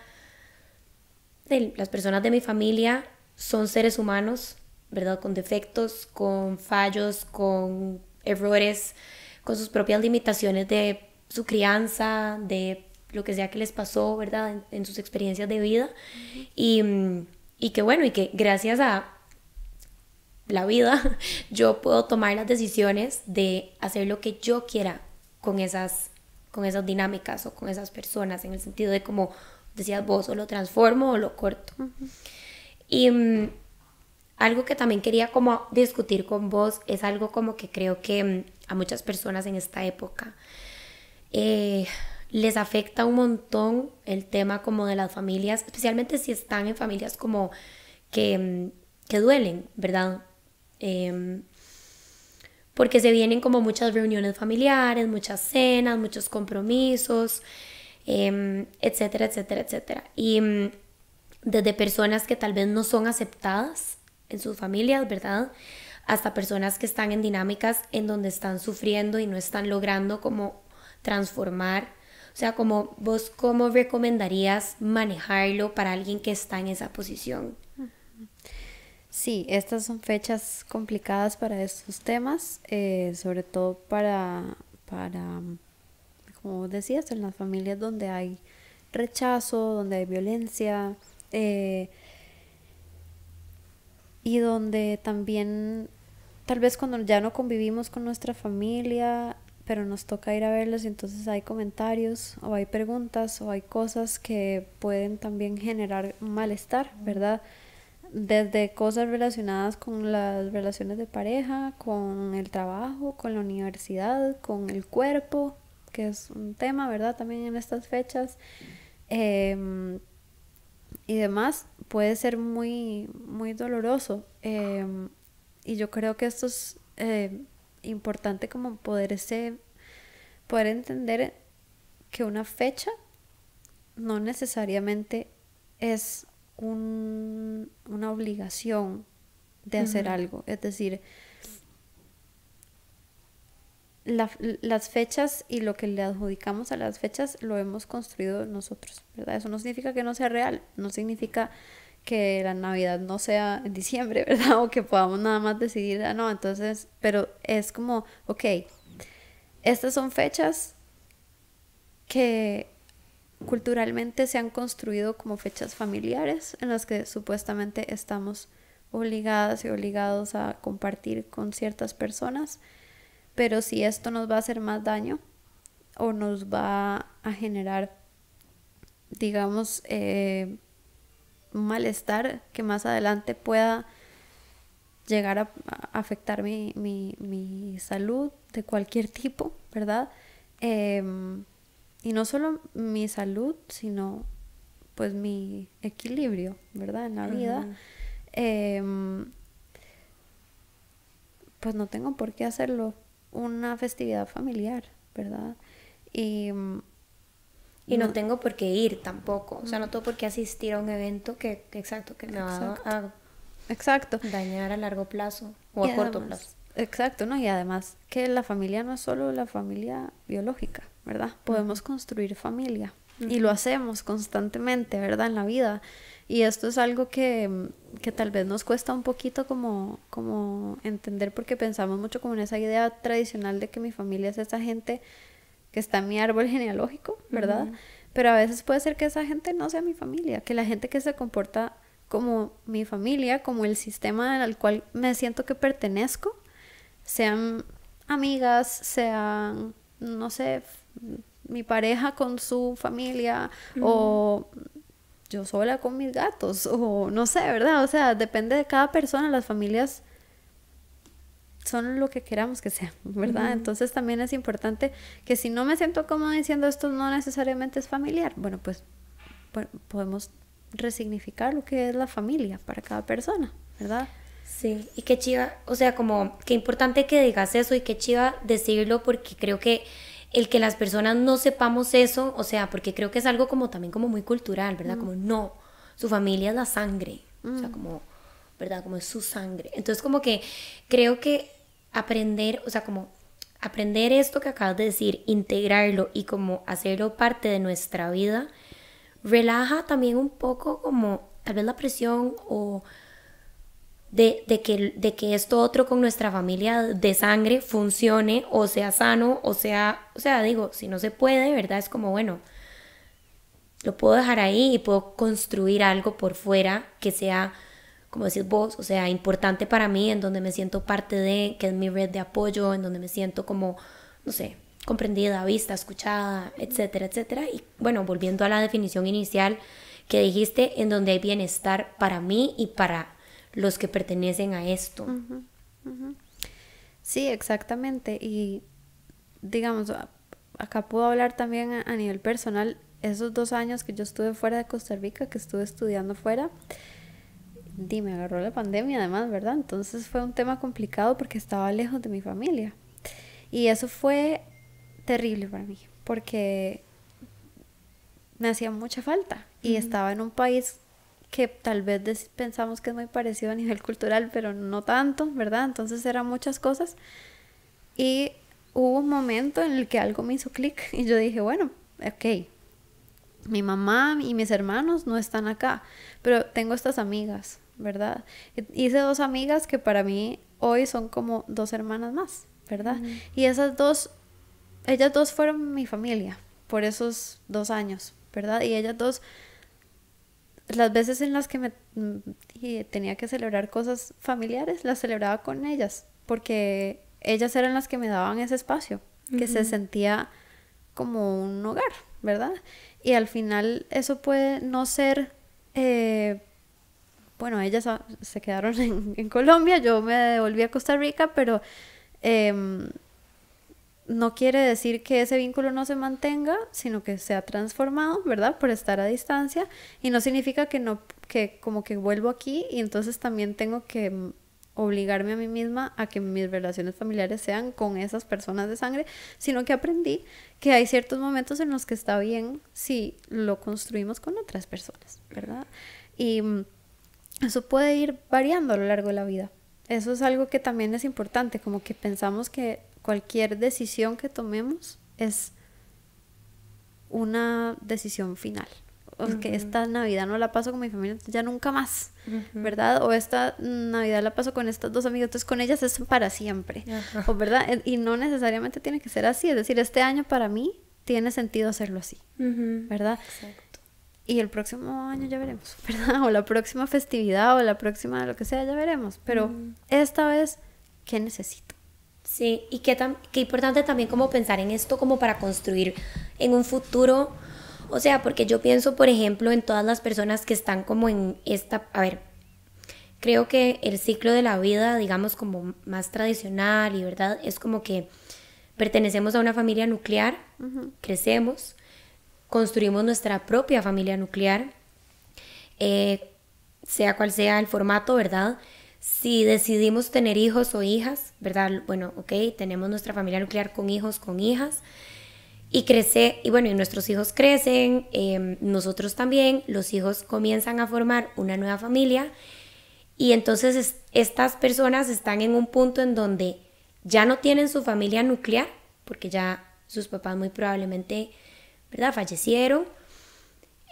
las personas de mi familia son seres humanos, ¿verdad? Con defectos, con fallos, con errores, con sus propias limitaciones de su crianza, de lo que sea que les pasó, ¿verdad? En, sus experiencias de vida. Y, mm, y, que bueno, y que gracias a la vida yo puedo tomar las decisiones de hacer lo que yo quiera con esas, con esas dinámicas o con esas personas, en el sentido de como decías vos, o lo transformo o lo corto. Y mm, algo que también quería como discutir con vos es algo como que creo que mm, a muchas personas en esta época eh, les afecta un montón el tema como de las familias, especialmente si están en familias como que, mm, que duelen, ¿verdad? Em, porque se vienen como muchas reuniones familiares, muchas cenas, muchos compromisos, em, etcétera, etcétera, etcétera. Y em, desde personas que tal vez no son aceptadas en sus familias, ¿verdad? Hasta personas que están en dinámicas en donde están sufriendo y no están logrando como transformar. O sea, como vos cómo recomendarías manejarlo para alguien que está en esa posición Sí, estas son fechas complicadas para estos temas, eh, sobre todo para, como decías, en las familias donde hay rechazo, donde hay violencia eh, y donde también tal vez cuando ya no convivimos con nuestra familia, pero nos toca ir a verlos y entonces hay comentarios o hay preguntas o hay cosas que pueden también generar malestar, ¿verdad? desde cosas relacionadas con las relaciones de pareja, con el trabajo, con la universidad, con el cuerpo, que es un tema, ¿verdad? También en estas fechas. Em, y demás, puede ser muy, muy doloroso. Em, y yo creo que esto es eh, importante como poderse, poder entender que una fecha no necesariamente es una obligación de hacer algo. Es decir, las fechas y lo que le adjudicamos a las fechas lo hemos construido nosotros, ¿verdad? Eso no significa que no sea real, no significa que la Navidad no sea en diciembre, ¿verdad? O que podamos nada más decidir, ah, no, entonces, pero es como, ok, estas son fechas que Culturalmente se han construido como fechas familiares en las que supuestamente estamos obligadas y obligados a compartir con ciertas personas, pero si esto nos va a hacer más daño o nos va a generar, digamos, eh, malestar que más adelante pueda llegar a, afectar mi, mi, salud de cualquier tipo, ¿verdad? Em, y no solo mi salud, sino pues mi equilibrio, ¿verdad? En la vida. Em, pues no tengo por qué hacerlo una festividad familiar, ¿verdad? Y, mm, no, tengo por qué ir tampoco, o sea, no tengo por qué asistir a un evento que, exacto, que me exacto. dañar a largo plazo o a corto plazo. Exacto, ¿no? Y además que la familia no es solo la familia biológica, ¿verdad? Podemos construir familia y lo hacemos constantemente, ¿verdad? En la vida. Y esto es algo que, tal vez nos cuesta un poquito como, como entender porque pensamos mucho como en esa idea tradicional de que mi familia es esa gente que está en mi árbol genealógico, ¿verdad? Pero a veces puede ser que esa gente no sea mi familia, que la gente que se comporta como mi familia, como el sistema al cual me siento que pertenezco, sean amigas, sean, no sé, mi pareja con su familia o yo sola con mis gatos o no sé, ¿verdad? O sea, depende de cada persona, las familias son lo que queramos que sean, ¿verdad? Entonces también es importante que si no me siento cómoda diciendo esto no necesariamente es familiar, bueno, pues podemos resignificar lo que es la familia para cada persona, ¿verdad? Sí, y qué chiva, o sea, como qué importante que digas eso y qué chiva decirlo porque creo que el que las personas no sepamos eso, o sea, porque creo que es algo como también como muy cultural, ¿verdad? Mm. Como no, su familia es la sangre, o sea, mm. como, ¿verdad? Como es su sangre. Entonces como que creo que aprender, o sea, como aprender esto que acabas de decir, integrarlo y como hacerlo parte de nuestra vida, relaja también un poco como tal vez la presión o de, que, de que esto otro con nuestra familia de sangre funcione o sea sano o sea, o sea, digo, si no se puede, ¿verdad? Es como, bueno, lo puedo dejar ahí y puedo construir algo por fuera que sea, como decís vos, o sea, importante para mí, en donde me siento parte de, que es mi red de apoyo, en donde me siento como, no sé, comprendida, vista, escuchada, etcétera, etcétera. Y bueno, volviendo a la definición inicial que dijiste, en donde hay bienestar para mí y para los que pertenecen a esto. Sí, exactamente. Y digamos, acá puedo hablar también a, nivel personal, esos dos años que yo estuve fuera de Costa Rica, que estuve estudiando fuera, dime, me agarró la pandemia además, ¿verdad? Entonces fue un tema complicado porque estaba lejos de mi familia. Y eso fue terrible para mí, porque me hacía mucha falta y estaba en un país que tal vez pensamos que es muy parecido a nivel cultural, pero no tanto, ¿verdad? Entonces eran muchas cosas. Y hubo un momento en el que algo me hizo clic y yo dije, bueno, ok, mi mamá y mis hermanos no están acá, pero tengo estas amigas, ¿verdad? Hice dos amigas que para mí hoy son como dos hermanas más, ¿verdad? Y esas dos, ellas dos fueron mi familia por esos dos años, ¿verdad? Y ellas dos las veces en las que me mm, tenía que celebrar cosas familiares, las celebraba con ellas, porque ellas eran las que me daban ese espacio, que se sentía como un hogar, ¿verdad? Y al final eso puede no ser, eh, bueno, ellas se quedaron en, Colombia, yo me devolví a Costa Rica, pero em, no quiere decir que ese vínculo no se mantenga, sino que se ha transformado, ¿verdad? Por estar a distancia y no significa que no que como que vuelvo aquí y entonces también tengo que obligarme a mí misma a que mis relaciones familiares sean con esas personas de sangre, sino que aprendí que hay ciertos momentos en los que está bien si lo construimos con otras personas, ¿verdad? Y mm, eso puede ir variando a lo largo de la vida. Eso es algo que también es importante, como que pensamos que cualquier decisión que tomemos es una decisión final. O que esta Navidad no la paso con mi familia, ya nunca más, ¿verdad? O esta Navidad la paso con estas dos amigas, entonces con ellas es para siempre, ¿verdad? E, y no necesariamente tiene que ser así, es decir, este año para mí tiene sentido hacerlo así, ¿verdad? Exacto. Y el próximo año ya veremos, ¿verdad? O la próxima festividad o la próxima lo que sea, ya veremos, pero esta vez, ¿qué necesito? Sí, y qué, importante también como pensar en esto como para construir en un futuro. O sea, porque yo pienso, por ejemplo, en todas las personas que están como en esta, a ver, creo que el ciclo de la vida, digamos, como más tradicional y verdad, es como que pertenecemos a una familia nuclear, crecemos, construimos nuestra propia familia nuclear, eh, sea cual sea el formato, ¿verdad? si decidimos tener hijos o hijas, ¿verdad? Bueno, ok, tenemos nuestra familia nuclear con hijos, con hijas, y crece, y bueno, y nuestros hijos crecen, em, nosotros también, los hijos comienzan a formar una nueva familia, y entonces estas personas están en un punto en donde ya no tienen su familia nuclear, porque ya sus papás muy probablemente, ¿verdad? Fallecieron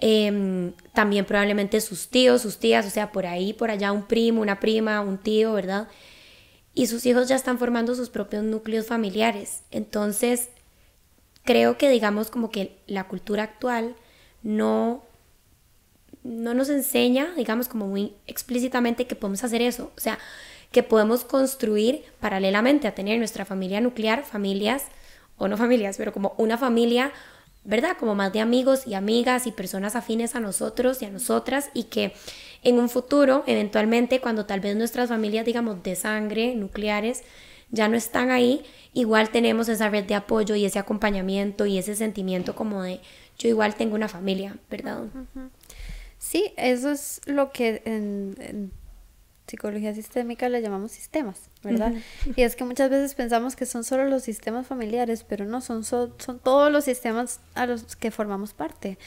Em, también probablemente sus tíos, sus tías, o sea, por ahí, por allá, un primo, una prima, un tío, ¿verdad? Y sus hijos ya están formando sus propios núcleos familiares. Entonces, creo que digamos como que la cultura actual no, no nos enseña, digamos como muy explícitamente que podemos hacer eso. O sea, que podemos construir paralelamente a tener nuestra familia nuclear, familias, o no familias, pero como una familia ¿verdad? Como más de amigos y amigas y personas afines a nosotros y a nosotras y que en un futuro, eventualmente, cuando tal vez nuestras familias, digamos, de sangre, nucleares, ya no están ahí, igual tenemos esa red de apoyo y ese acompañamiento y ese sentimiento como de yo igual tengo una familia, ¿verdad? Sí, eso es lo que en, psicología sistémica le llamamos sistemas, ¿verdad? Y es que muchas veces pensamos que son solo los sistemas familiares, pero no, son, son todos los sistemas a los que formamos parte,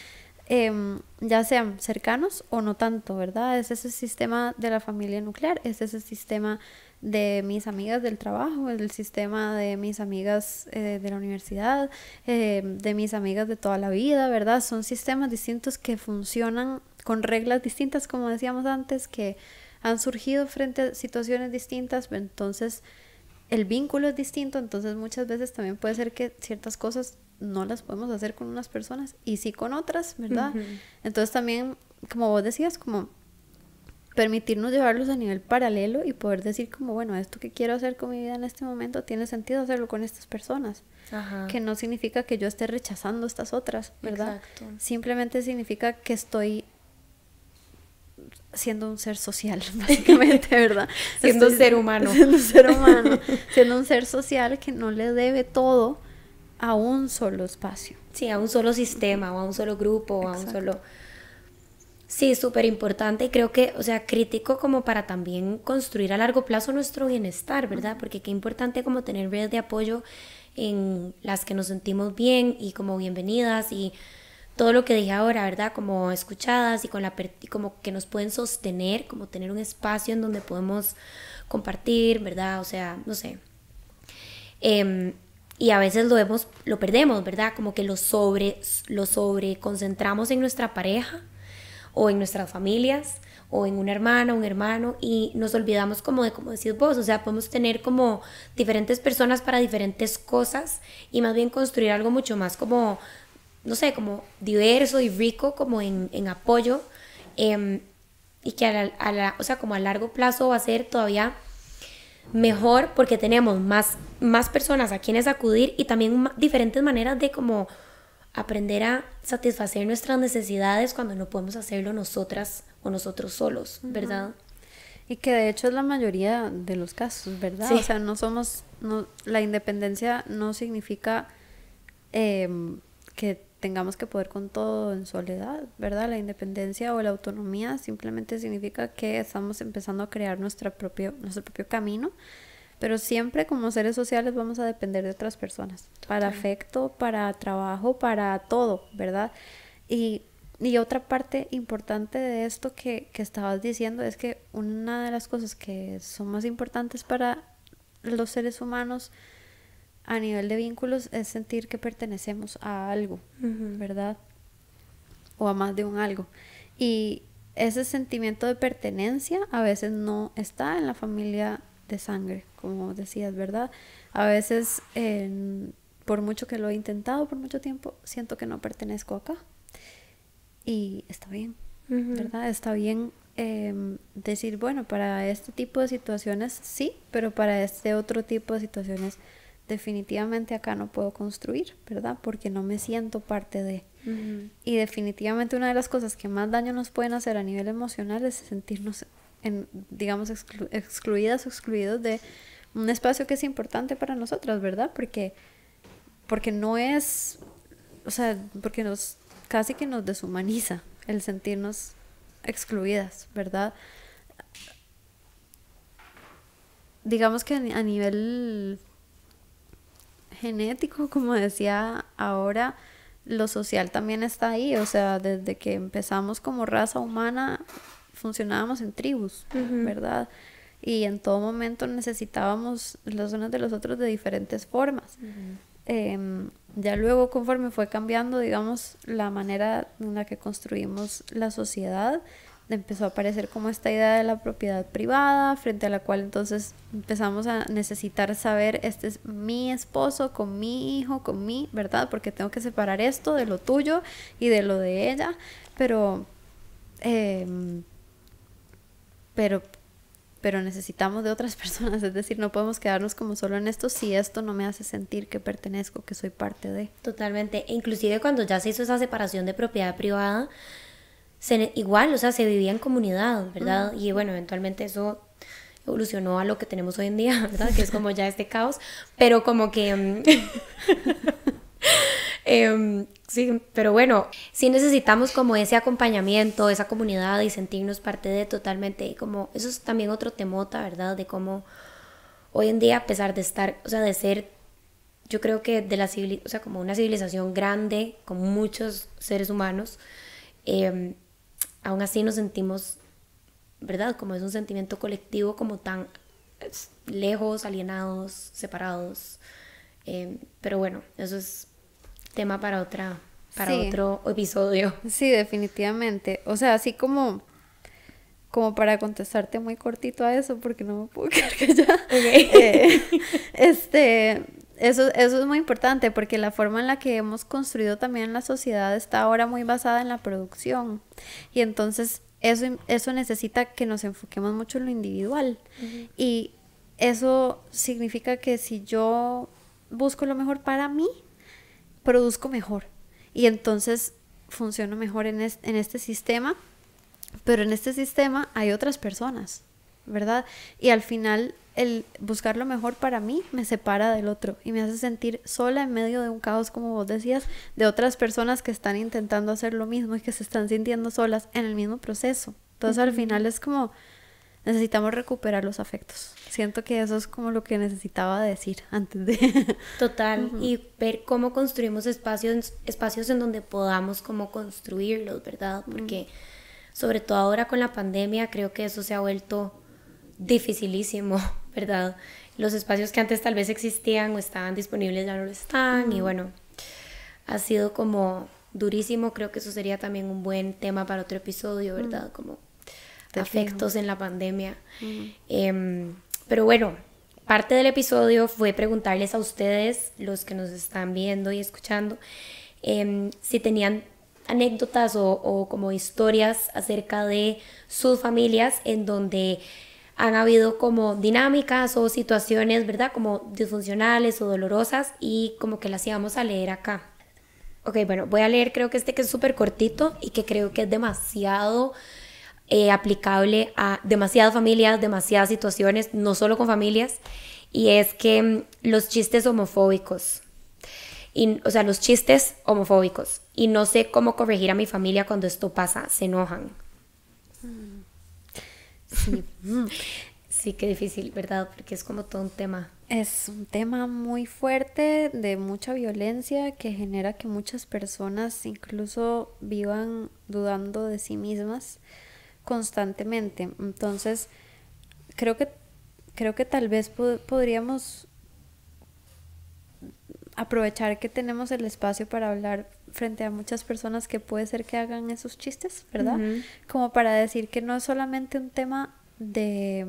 em, ya sean cercanos o no tanto, ¿verdad? Es ese sistema de la familia nuclear, es el sistema de mis amigas del trabajo, el sistema de mis amigas eh, de la universidad, em, de mis amigas de toda la vida, ¿verdad? Son sistemas distintos que funcionan con reglas distintas, como decíamos antes, que han surgido frente a situaciones distintas, entonces el vínculo es distinto, entonces muchas veces también puede ser que ciertas cosas no las podemos hacer con unas personas y sí con otras, ¿verdad? Entonces también, como vos decías, como permitirnos llevarlos a nivel paralelo y poder decir como, bueno, esto que quiero hacer con mi vida en este momento tiene sentido hacerlo con estas personas, que no significa que yo esté rechazando estas otras, ¿verdad? Exacto. Simplemente significa que estoy siendo un ser social, básicamente, ¿verdad? siendo un ser humano. Siendo un ser humano. siendo un ser social que no le debe todo a un solo espacio. Sí, a un solo sistema, o a un solo grupo, a un solo... Sí, súper importante y creo que, o sea, crítico como para también construir a largo plazo nuestro bienestar, ¿verdad? Porque qué importante como tener redes de apoyo en las que nos sentimos bien y como bienvenidas y todo lo que dije ahora, ¿verdad? Como escuchadas y con la como que nos pueden sostener, como tener un espacio en donde podemos compartir, ¿verdad? O sea, no sé. Em, y a veces lo hemos, lo perdemos, ¿verdad? Como que lo sobre, lo sobre concentramos en nuestra pareja o en nuestras familias o en una hermana, un hermano y nos olvidamos como de como decís vos, o sea, podemos tener como diferentes personas para diferentes cosas y más bien construir algo mucho más como no sé, como diverso y rico como en, apoyo em, y que a la, a la, o sea, como a largo plazo va a ser todavía mejor porque tenemos más, más personas a quienes acudir y también diferentes maneras de como aprender a satisfacer nuestras necesidades cuando no podemos hacerlo nosotras o nosotros solos, ¿verdad? Y que de hecho es la mayoría de los casos, ¿verdad? O sea, no somos, la independencia no significa em, que tengamos que poder con todo en soledad, ¿verdad? La independencia o la autonomía simplemente significa que estamos empezando a crear nuestro propio, nuestro propio camino, pero siempre como seres sociales vamos a depender de otras personas, para afecto, para trabajo, para todo, ¿verdad? Y, otra parte importante de esto que, que estabas diciendo es que una de las cosas que son más importantes para los seres humanos, a nivel de vínculos es sentir que pertenecemos a algo, ¿verdad? O a más de un algo. Y ese sentimiento de pertenencia a veces no está en la familia de sangre, como decías, ¿verdad? A veces, por mucho que lo he intentado por mucho tiempo, siento que no pertenezco acá. Y está bien, ¿verdad? Está bien em, decir, bueno, para este tipo de situaciones sí, pero para este otro tipo de situaciones definitivamente acá no puedo construir, ¿verdad? Porque no me siento parte de... Y definitivamente una de las cosas que más daño nos pueden hacer a nivel emocional es sentirnos, en, digamos, excluidas o excluidos de un espacio que es importante para nosotras, ¿verdad? Porque, porque no es, o sea, porque nos casi que nos deshumaniza el sentirnos excluidas, ¿verdad? Digamos que a nivel genético, como decía ahora, lo social también está ahí, o sea, desde que empezamos como raza humana funcionábamos en tribus, ¿verdad? Y en todo momento necesitábamos los unos de los otros de diferentes formas. Em, ya luego, conforme fue cambiando, digamos, la manera en la que construimos la sociedad, empezó a aparecer como esta idea de la propiedad privada, frente a la cual entonces empezamos a necesitar saber, este es mi esposo, con mi hijo, con mi, ¿verdad? Porque tengo que separar esto de lo tuyo y de lo de ella, pero... Em, pero pero necesitamos de otras personas, es decir, no podemos quedarnos como solo en esto si esto no me hace sentir que pertenezco, que soy parte de. Totalmente, e inclusive cuando ya se hizo esa separación de propiedad privada, igual, o sea, se vivía en comunidad, ¿verdad? Y bueno, eventualmente eso evolucionó a lo que tenemos hoy en día, ¿verdad? Que es como ya este caos, pero como que... Mm, em, sí, pero bueno, sí necesitamos como ese acompañamiento, esa comunidad y sentirnos parte de totalmente, como eso es también otro temota, ¿verdad? De cómo hoy en día, a pesar de estar, o sea, de ser, yo creo que de la civilización, o sea, como una civilización grande, con muchos seres humanos, em, aún así nos sentimos, ¿verdad? Como es un sentimiento colectivo, como tan lejos, alienados, separados. Em, pero bueno, eso es tema para otra, para otro episodio. Sí, definitivamente. O sea, así como, como para contestarte muy cortito a eso, porque no me puedo quedar callada. Eh, este, eso, es muy importante porque la forma en la que hemos construido también la sociedad está ahora muy basada en la producción. Y entonces eso, eso necesita que nos enfoquemos mucho en lo individual. Y eso significa que si yo busco lo mejor para mí, produzco mejor. Y entonces funciono mejor en, en este sistema. Pero en este sistema hay otras personas, ¿verdad? Y al final el buscar lo mejor para mí me separa del otro y me hace sentir sola en medio de un caos, como vos decías, de otras personas que están intentando hacer lo mismo y que se están sintiendo solas en el mismo proceso. Entonces al final es como necesitamos recuperar los afectos. Siento que eso es como lo que necesitaba decir antes de... Total, y ver cómo construimos espacios, espacios en donde podamos como construirlos, ¿verdad? Porque sobre todo ahora con la pandemia creo que eso se ha vuelto dificilísimo, ¿verdad? Los espacios que antes tal vez existían o estaban disponibles ya no lo están y bueno, ha sido como durísimo, creo que eso sería también un buen tema para otro episodio, ¿verdad? Como afectos en la pandemia. Em, pero bueno, parte del episodio fue preguntarles a ustedes, los que nos están viendo y escuchando, em, si tenían anécdotas o, o, como historias acerca de sus familias en donde han habido como dinámicas o situaciones, ¿verdad? Como disfuncionales o dolorosas y como que las íbamos a leer acá. Ok, bueno, voy a leer creo que este que es súper cortito y que creo que es demasiado eh, aplicable a demasiadas familias, demasiadas situaciones, no solo con familias, y es que mm, los chistes homofóbicos. Y, o sea, los chistes homofóbicos. Y no sé cómo corregir a mi familia cuando esto pasa, se enojan. Mm. Sí. Mm. sí, qué difícil, ¿verdad? Porque es como todo un tema. Es un tema muy fuerte, de mucha violencia, que genera que muchas personas incluso vivan dudando de sí mismas constantemente. Entonces, creo que, creo que tal vez podríamos aprovechar que tenemos el espacio para hablar frente a muchas personas que puede ser que hagan esos chistes, ¿verdad? Como para decir que no es solamente un tema de,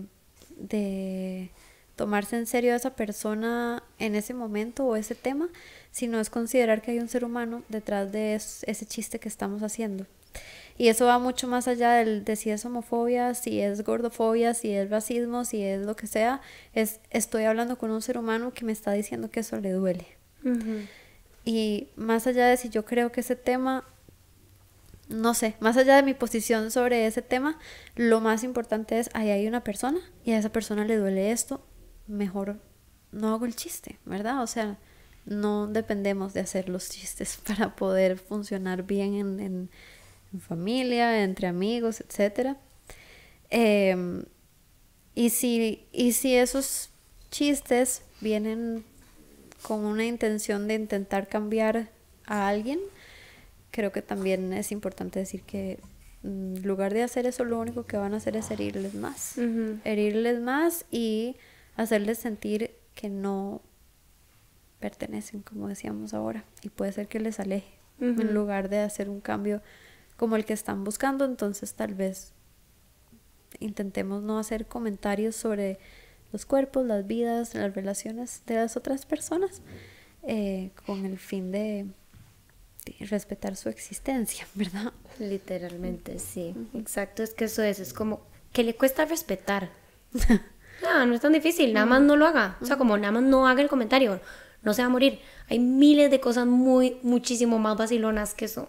de tomarse en serio a esa persona en ese momento o ese tema, sino es considerar que hay un ser humano detrás de ese chiste que estamos haciendo. Y eso va mucho más allá del, de si es homofobia, si es gordofobia, si es racismo, si es lo que sea. Es, estoy hablando con un ser humano que me está diciendo que eso le duele. Y más allá de si yo creo que ese tema, no sé, más allá de mi posición sobre ese tema, lo más importante es, ahí hay una persona y a esa persona le duele esto, mejor no hago el chiste, ¿verdad? O sea, no dependemos de hacer los chistes para poder funcionar bien en, familia, entre amigos, etc. Em, y, si, y si esos chistes vienen con una intención de intentar cambiar a alguien, creo que también es importante decir que en mm, lugar de hacer eso, lo único que van a hacer es herirles más. Herirles más y hacerles sentir que no pertenecen, como decíamos ahora, y puede ser que les aleje en lugar de hacer un cambio como el que están buscando, entonces tal vez intentemos no hacer comentarios sobre los cuerpos, las vidas, las relaciones de las otras personas eh, con el fin de, respetar su existencia, ¿verdad? Literalmente, sí. Exacto, es que eso es, es como que le cuesta respetar. no, no es tan difícil, nada más no lo haga. O sea, como nada más no haga el comentario, no se va a morir. Hay miles de cosas muy, muchísimo más vacilonas que eso.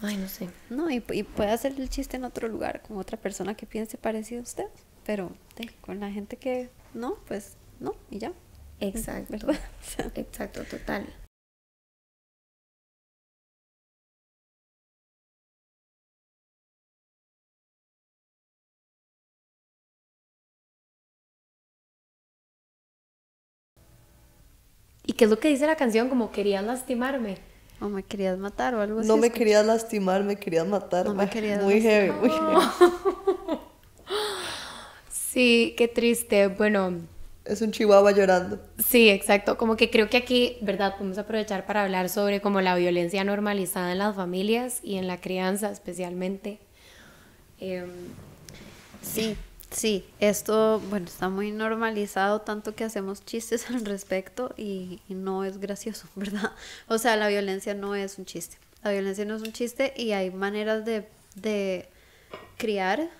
Ay, no sé. No, y, y puede hacer el chiste en otro lugar con otra persona que piense parecido a usted pero con la gente que no, pues no, y ya. Exacto. Exacto, total. ¿Y qué es lo que dice la canción? Como querías lastimarme. O me querías matar o algo así. No me querías lastimar, me querías matar. me querías muy heavy, muy heavy. Sí, qué triste. Bueno. Es un chihuahua llorando. Sí, exacto. Como que creo que aquí, ¿verdad? Podemos aprovechar para hablar sobre como la violencia normalizada en las familias y en la crianza especialmente. Em, sí, sí. Esto, bueno, está muy normalizado, tanto que hacemos chistes al respecto y, no es gracioso, ¿verdad? O sea, la violencia no es un chiste. La violencia no es un chiste y hay maneras de, de criar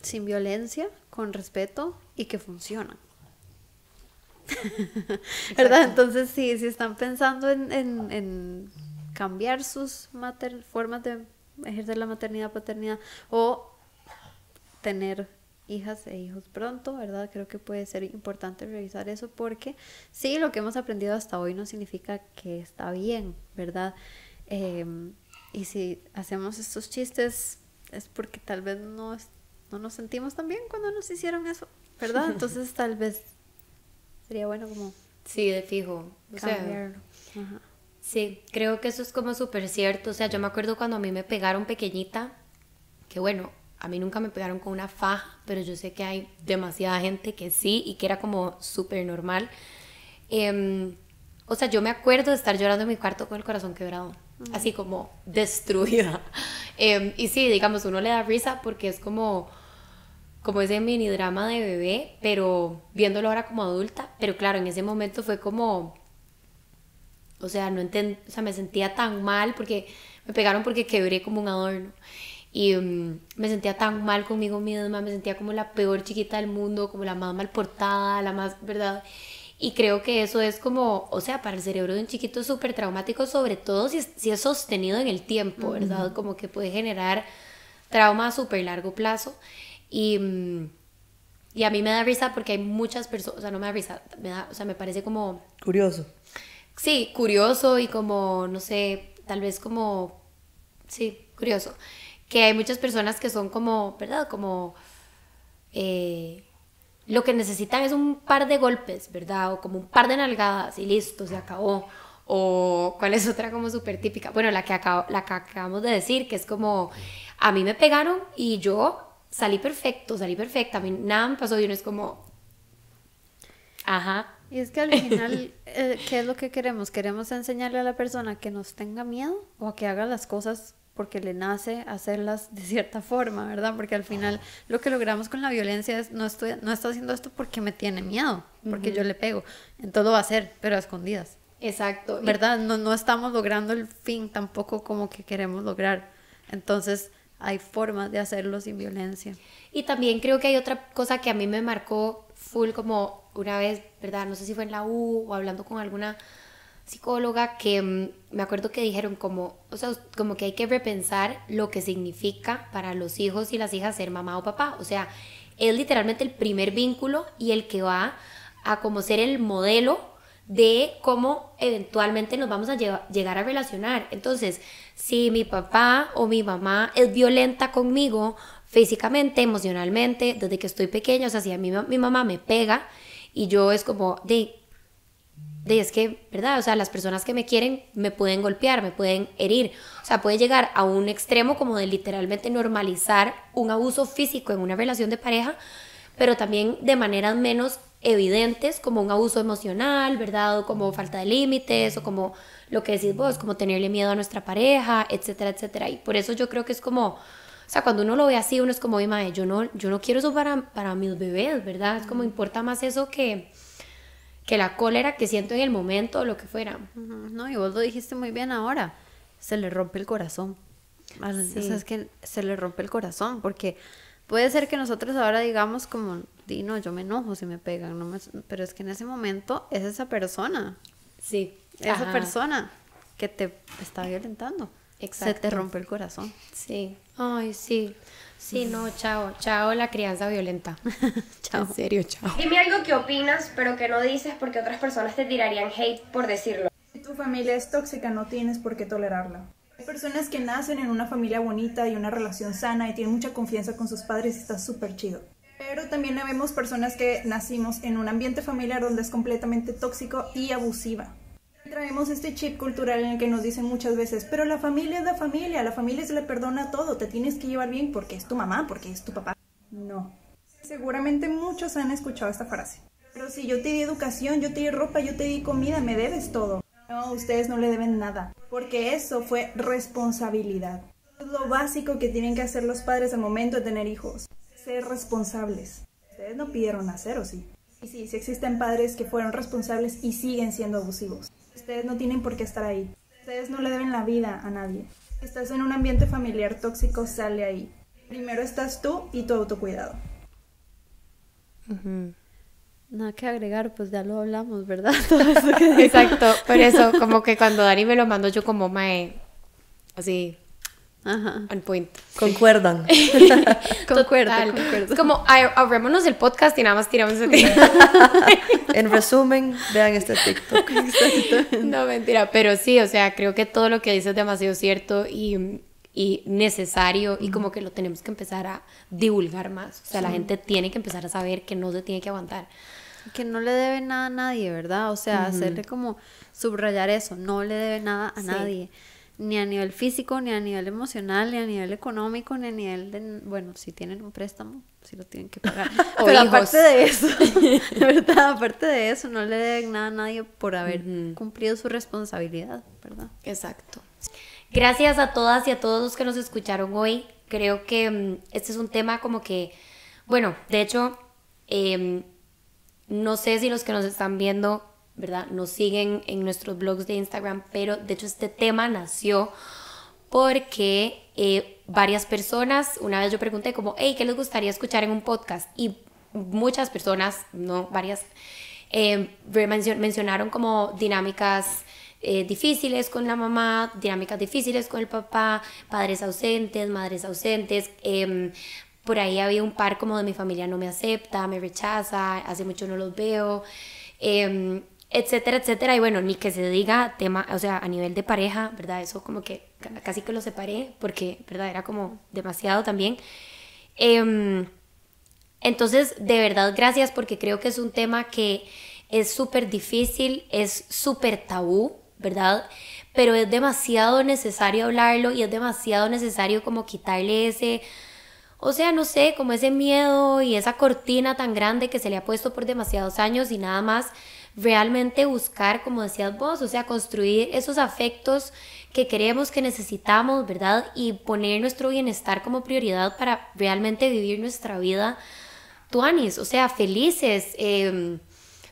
sin violencia, con respeto y que funcionan. ¿Verdad? Entonces, sí, si están pensando en, cambiar sus formas de ejercer la maternidad, paternidad o tener hijas e hijos pronto, ¿verdad? Creo que puede ser importante revisar eso porque sí, lo que hemos aprendido hasta hoy no significa que está bien, ¿verdad? Em, y si hacemos estos chistes es porque tal vez no no nos sentimos tan bien cuando nos hicieron eso, ¿verdad? Entonces tal vez sería bueno como... Sí, de fijo. Sí, creo que eso es como súper cierto. O sea, yo me acuerdo cuando a mí me pegaron pequeñita, que bueno, a mí nunca me pegaron con una faja, pero yo sé que hay demasiada gente que sí y que era como súper normal. Em, o sea, yo me acuerdo de estar llorando en mi cuarto con el corazón quebrado, así como destruida. Em, y sí, digamos, uno le da risa porque es como como ese mini drama de bebé, pero viéndolo ahora como adulta, pero claro, en ese momento fue como, o sea, no entendí, o sea, me sentía tan mal porque me pegaron porque quebré como un adorno. Y mm, me sentía tan mal conmigo misma, me sentía como la peor chiquita del mundo, como la más mal portada, la más, ¿verdad? Y creo que eso es como, o sea, para el cerebro de un chiquito es súper traumático, sobre todo si es, si es, sostenido en el tiempo, ¿verdad? Como que puede generar trauma a súper largo plazo. Mm, y, a mí me da risa porque hay muchas personas, o sea, no me da risa, me da, o sea, me parece como... Curioso. Sí, curioso y como, no sé, tal vez como... Sí, curioso. Que hay muchas personas que son como, ¿verdad? Como... Eh, lo que necesitan es un par de golpes, ¿verdad? O como un par de nalgadas y listo, se acabó. O cuál es otra como súper típica. Bueno, la que, la que acabamos de decir, que es como, a mí me pegaron y yo salí perfecto, salí perfecta, nada me pasó y uno es como, ajá. Y es que al final, eh, ¿qué es lo que queremos? ¿Queremos enseñarle a la persona que nos tenga miedo o a que haga las cosas porque le nace hacerlas de cierta forma, ¿verdad? Porque al final lo que logramos con la violencia es no estoy, no haciendo esto porque me tiene miedo, porque yo le pego, en lo va a hacer, pero a escondidas. Exacto. ¿Verdad? No, no estamos logrando el fin tampoco como que queremos lograr. Entonces, hay formas de hacerlo sin violencia. Y también creo que hay otra cosa que a mí me marcó full como una vez, ¿verdad? No sé si fue en la U o hablando con alguna psicóloga que mm, me acuerdo que dijeron como, o sea, como que hay que repensar lo que significa para los hijos y las hijas ser mamá o papá. O sea, es literalmente el primer vínculo y el que va a como ser el modelo de cómo eventualmente nos vamos a llegar a relacionar. Entonces, si mi papá o mi mamá es violenta conmigo físicamente, emocionalmente, desde que estoy pequeña, o sea, si a mí mi mamá me pega y yo es como de de es que, ¿verdad? O sea, las personas que me quieren me pueden golpear, me pueden herir. O sea, puede llegar a un extremo como de literalmente normalizar un abuso físico en una relación de pareja, pero también de manera menos evidentes como un abuso emocional, ¿verdad? O como falta de límites, o como lo que decís vos, como tenerle miedo a nuestra pareja, etcétera, etcétera. Y por eso yo creo que es como, o sea, cuando uno lo ve así, uno es como, yo no, yo no quiero eso para, para mis bebés, ¿verdad? Es como importa más eso que, que la cólera que siento en el momento o lo que fuera. No, y vos lo dijiste muy bien ahora, se le rompe el corazón. es que se le rompe el corazón, porque puede ser que nosotros ahora digamos como, Dino, no, yo me enojo si me pegan, no pero es que en ese momento es esa persona. Sí. Esa persona que te está violentando. Exacto. Se te rompe el corazón. Sí. Ay, sí. Sí, no, chao. Chao la crianza violenta. chao. En serio, chao. Dime algo que opinas, pero que no dices porque otras personas te tirarían hate por decirlo. Si tu familia es tóxica, no tienes por qué tolerarla. Hay personas que nacen en una familia bonita y una relación sana y tienen mucha confianza con sus padres y está súper chido. Pero también habemos personas que nacimos en un ambiente familiar donde es completamente tóxico y abusiva. Traemos este chip cultural en el que nos dicen muchas veces, pero la familia es la familia, la familia se le perdona todo, te tienes que llevar bien porque es tu mamá, porque es tu papá. No. Seguramente muchos han escuchado esta frase. Pero si yo te di educación, yo te di ropa, yo te di comida, me debes todo. No, ustedes no le deben nada, porque eso fue responsabilidad. Es lo básico que tienen que hacer los padres al momento de tener hijos ser responsables. Ustedes no pidieron hacer, ¿o sí? Y sí, sí existen padres que fueron responsables y siguen siendo abusivos. Ustedes no tienen por qué estar ahí. Ustedes no le deben la vida a nadie. estás en un ambiente familiar tóxico, sale ahí. Primero estás tú y tu autocuidado. Nada que agregar, pues ya lo hablamos, ¿verdad? Exacto, por eso, como que cuando Dani me lo mandó, yo como, mae, así, Ajá. On point. Concuerdan. Concuerdan, como ahorrémonos el podcast y nada más tiramos el En resumen, vean este TikTok. No, mentira, pero sí, o sea, creo que todo lo que dices es demasiado cierto y, necesario y como que lo tenemos que empezar a divulgar más. O sea, la gente tiene que empezar a saber que no se tiene que aguantar. Que no le debe nada a nadie, ¿verdad? O sea, hacerle como subrayar eso, no le debe nada a nadie ni a nivel físico, ni a nivel emocional, ni a nivel económico, ni a nivel de, bueno, si tienen un préstamo, si lo tienen que pagar. Pero aparte de eso, verdad, aparte de eso, no le den nada a nadie por haber cumplido su responsabilidad, ¿verdad? Exacto. Gracias a todas y a todos los que nos escucharon hoy. Creo que mm, este es un tema como que, bueno, de hecho, em, no sé si los que nos están viendo ¿verdad? Nos siguen en nuestros blogs de Instagram, pero de hecho este tema nació porque eh, varias personas, una vez yo pregunté como, hey, ¿qué les gustaría escuchar en un podcast? Y muchas personas, no varias, eh, mencionaron como dinámicas eh, difíciles con la mamá, dinámicas difíciles con el papá, padres ausentes, madres ausentes. Em, por ahí había un par como de mi familia no me acepta, me rechaza, hace mucho no los veo. Em, etcétera, etcétera. Y bueno, ni que se diga tema, o sea, a nivel de pareja, ¿verdad? Eso como que casi que lo separé porque, ¿verdad? Era como demasiado también. Em, entonces, de verdad, gracias porque creo que es un tema que es súper difícil, es súper tabú, ¿verdad? Pero es demasiado necesario hablarlo y es demasiado necesario como quitarle ese... O sea, no sé, como ese miedo y esa cortina tan grande que se le ha puesto por demasiados años y nada más realmente buscar, como decías vos, o sea, construir esos afectos que queremos, que necesitamos, ¿verdad? Y poner nuestro bienestar como prioridad para realmente vivir nuestra vida, tuanis, o sea, felices, em,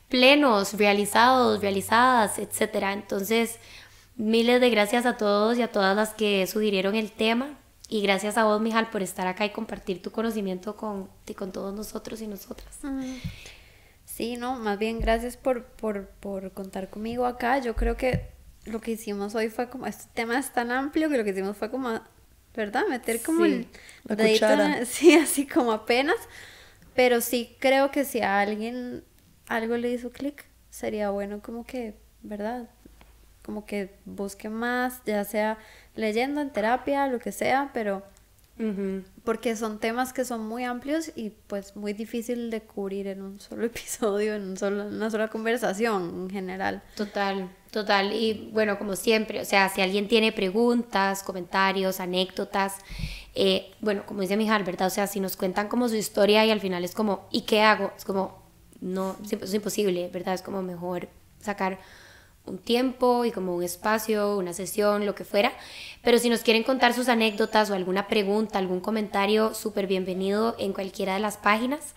plenos, realizados, realizadas, etc. Entonces, miles de gracias a todos y a todas las que sugirieron el tema. Y gracias a vos, Mijal, por estar acá y compartir tu conocimiento con, con todos nosotros y nosotras. Mm. Sí, no, más bien gracias por, por, por contar conmigo acá. Yo creo que lo que hicimos hoy fue como, este tema es tan amplio que lo que hicimos fue como, ¿verdad? Meter como el dedito, sí, así como apenas. Pero sí creo que si a alguien algo le hizo clic, sería bueno como que, ¿verdad? Como que busque más, ya sea leyendo en terapia, lo que sea, pero porque son temas que son muy amplios y pues muy difícil de cubrir en un solo episodio, en un solo, una sola conversación en general. Total, total. Y bueno, como siempre, o sea, si alguien tiene preguntas, comentarios, anécdotas, eh, bueno, como dice mi ¿verdad? O sea, si nos cuentan como su historia y al final es como, ¿y qué hago? Es como, no, es imposible, ¿verdad? Es como mejor sacar un tiempo y como un espacio, una sesión, lo que fuera. Pero si nos quieren contar sus anécdotas o alguna pregunta, algún comentario, súper bienvenido en cualquiera de las páginas.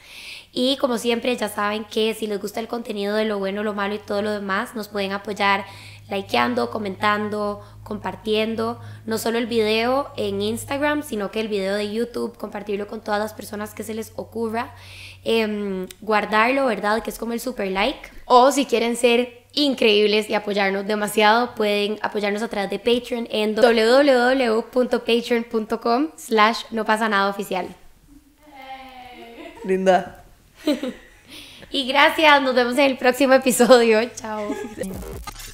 Y como siempre, ya saben que si les gusta el contenido de lo bueno, lo malo y todo lo demás, nos pueden apoyar likeando, comentando, compartiendo, no solo el video en Instagram, sino que el video de YouTube, compartirlo con todas las personas que se les ocurra, em, guardarlo, ¿verdad? Que es como el super like. O si quieren ser increíbles y apoyarnos demasiado. Pueden apoyarnos a través de Patreon en www.patreon.com slash no pasa nada oficial. Linda. y gracias, nos vemos en el próximo episodio. Chao.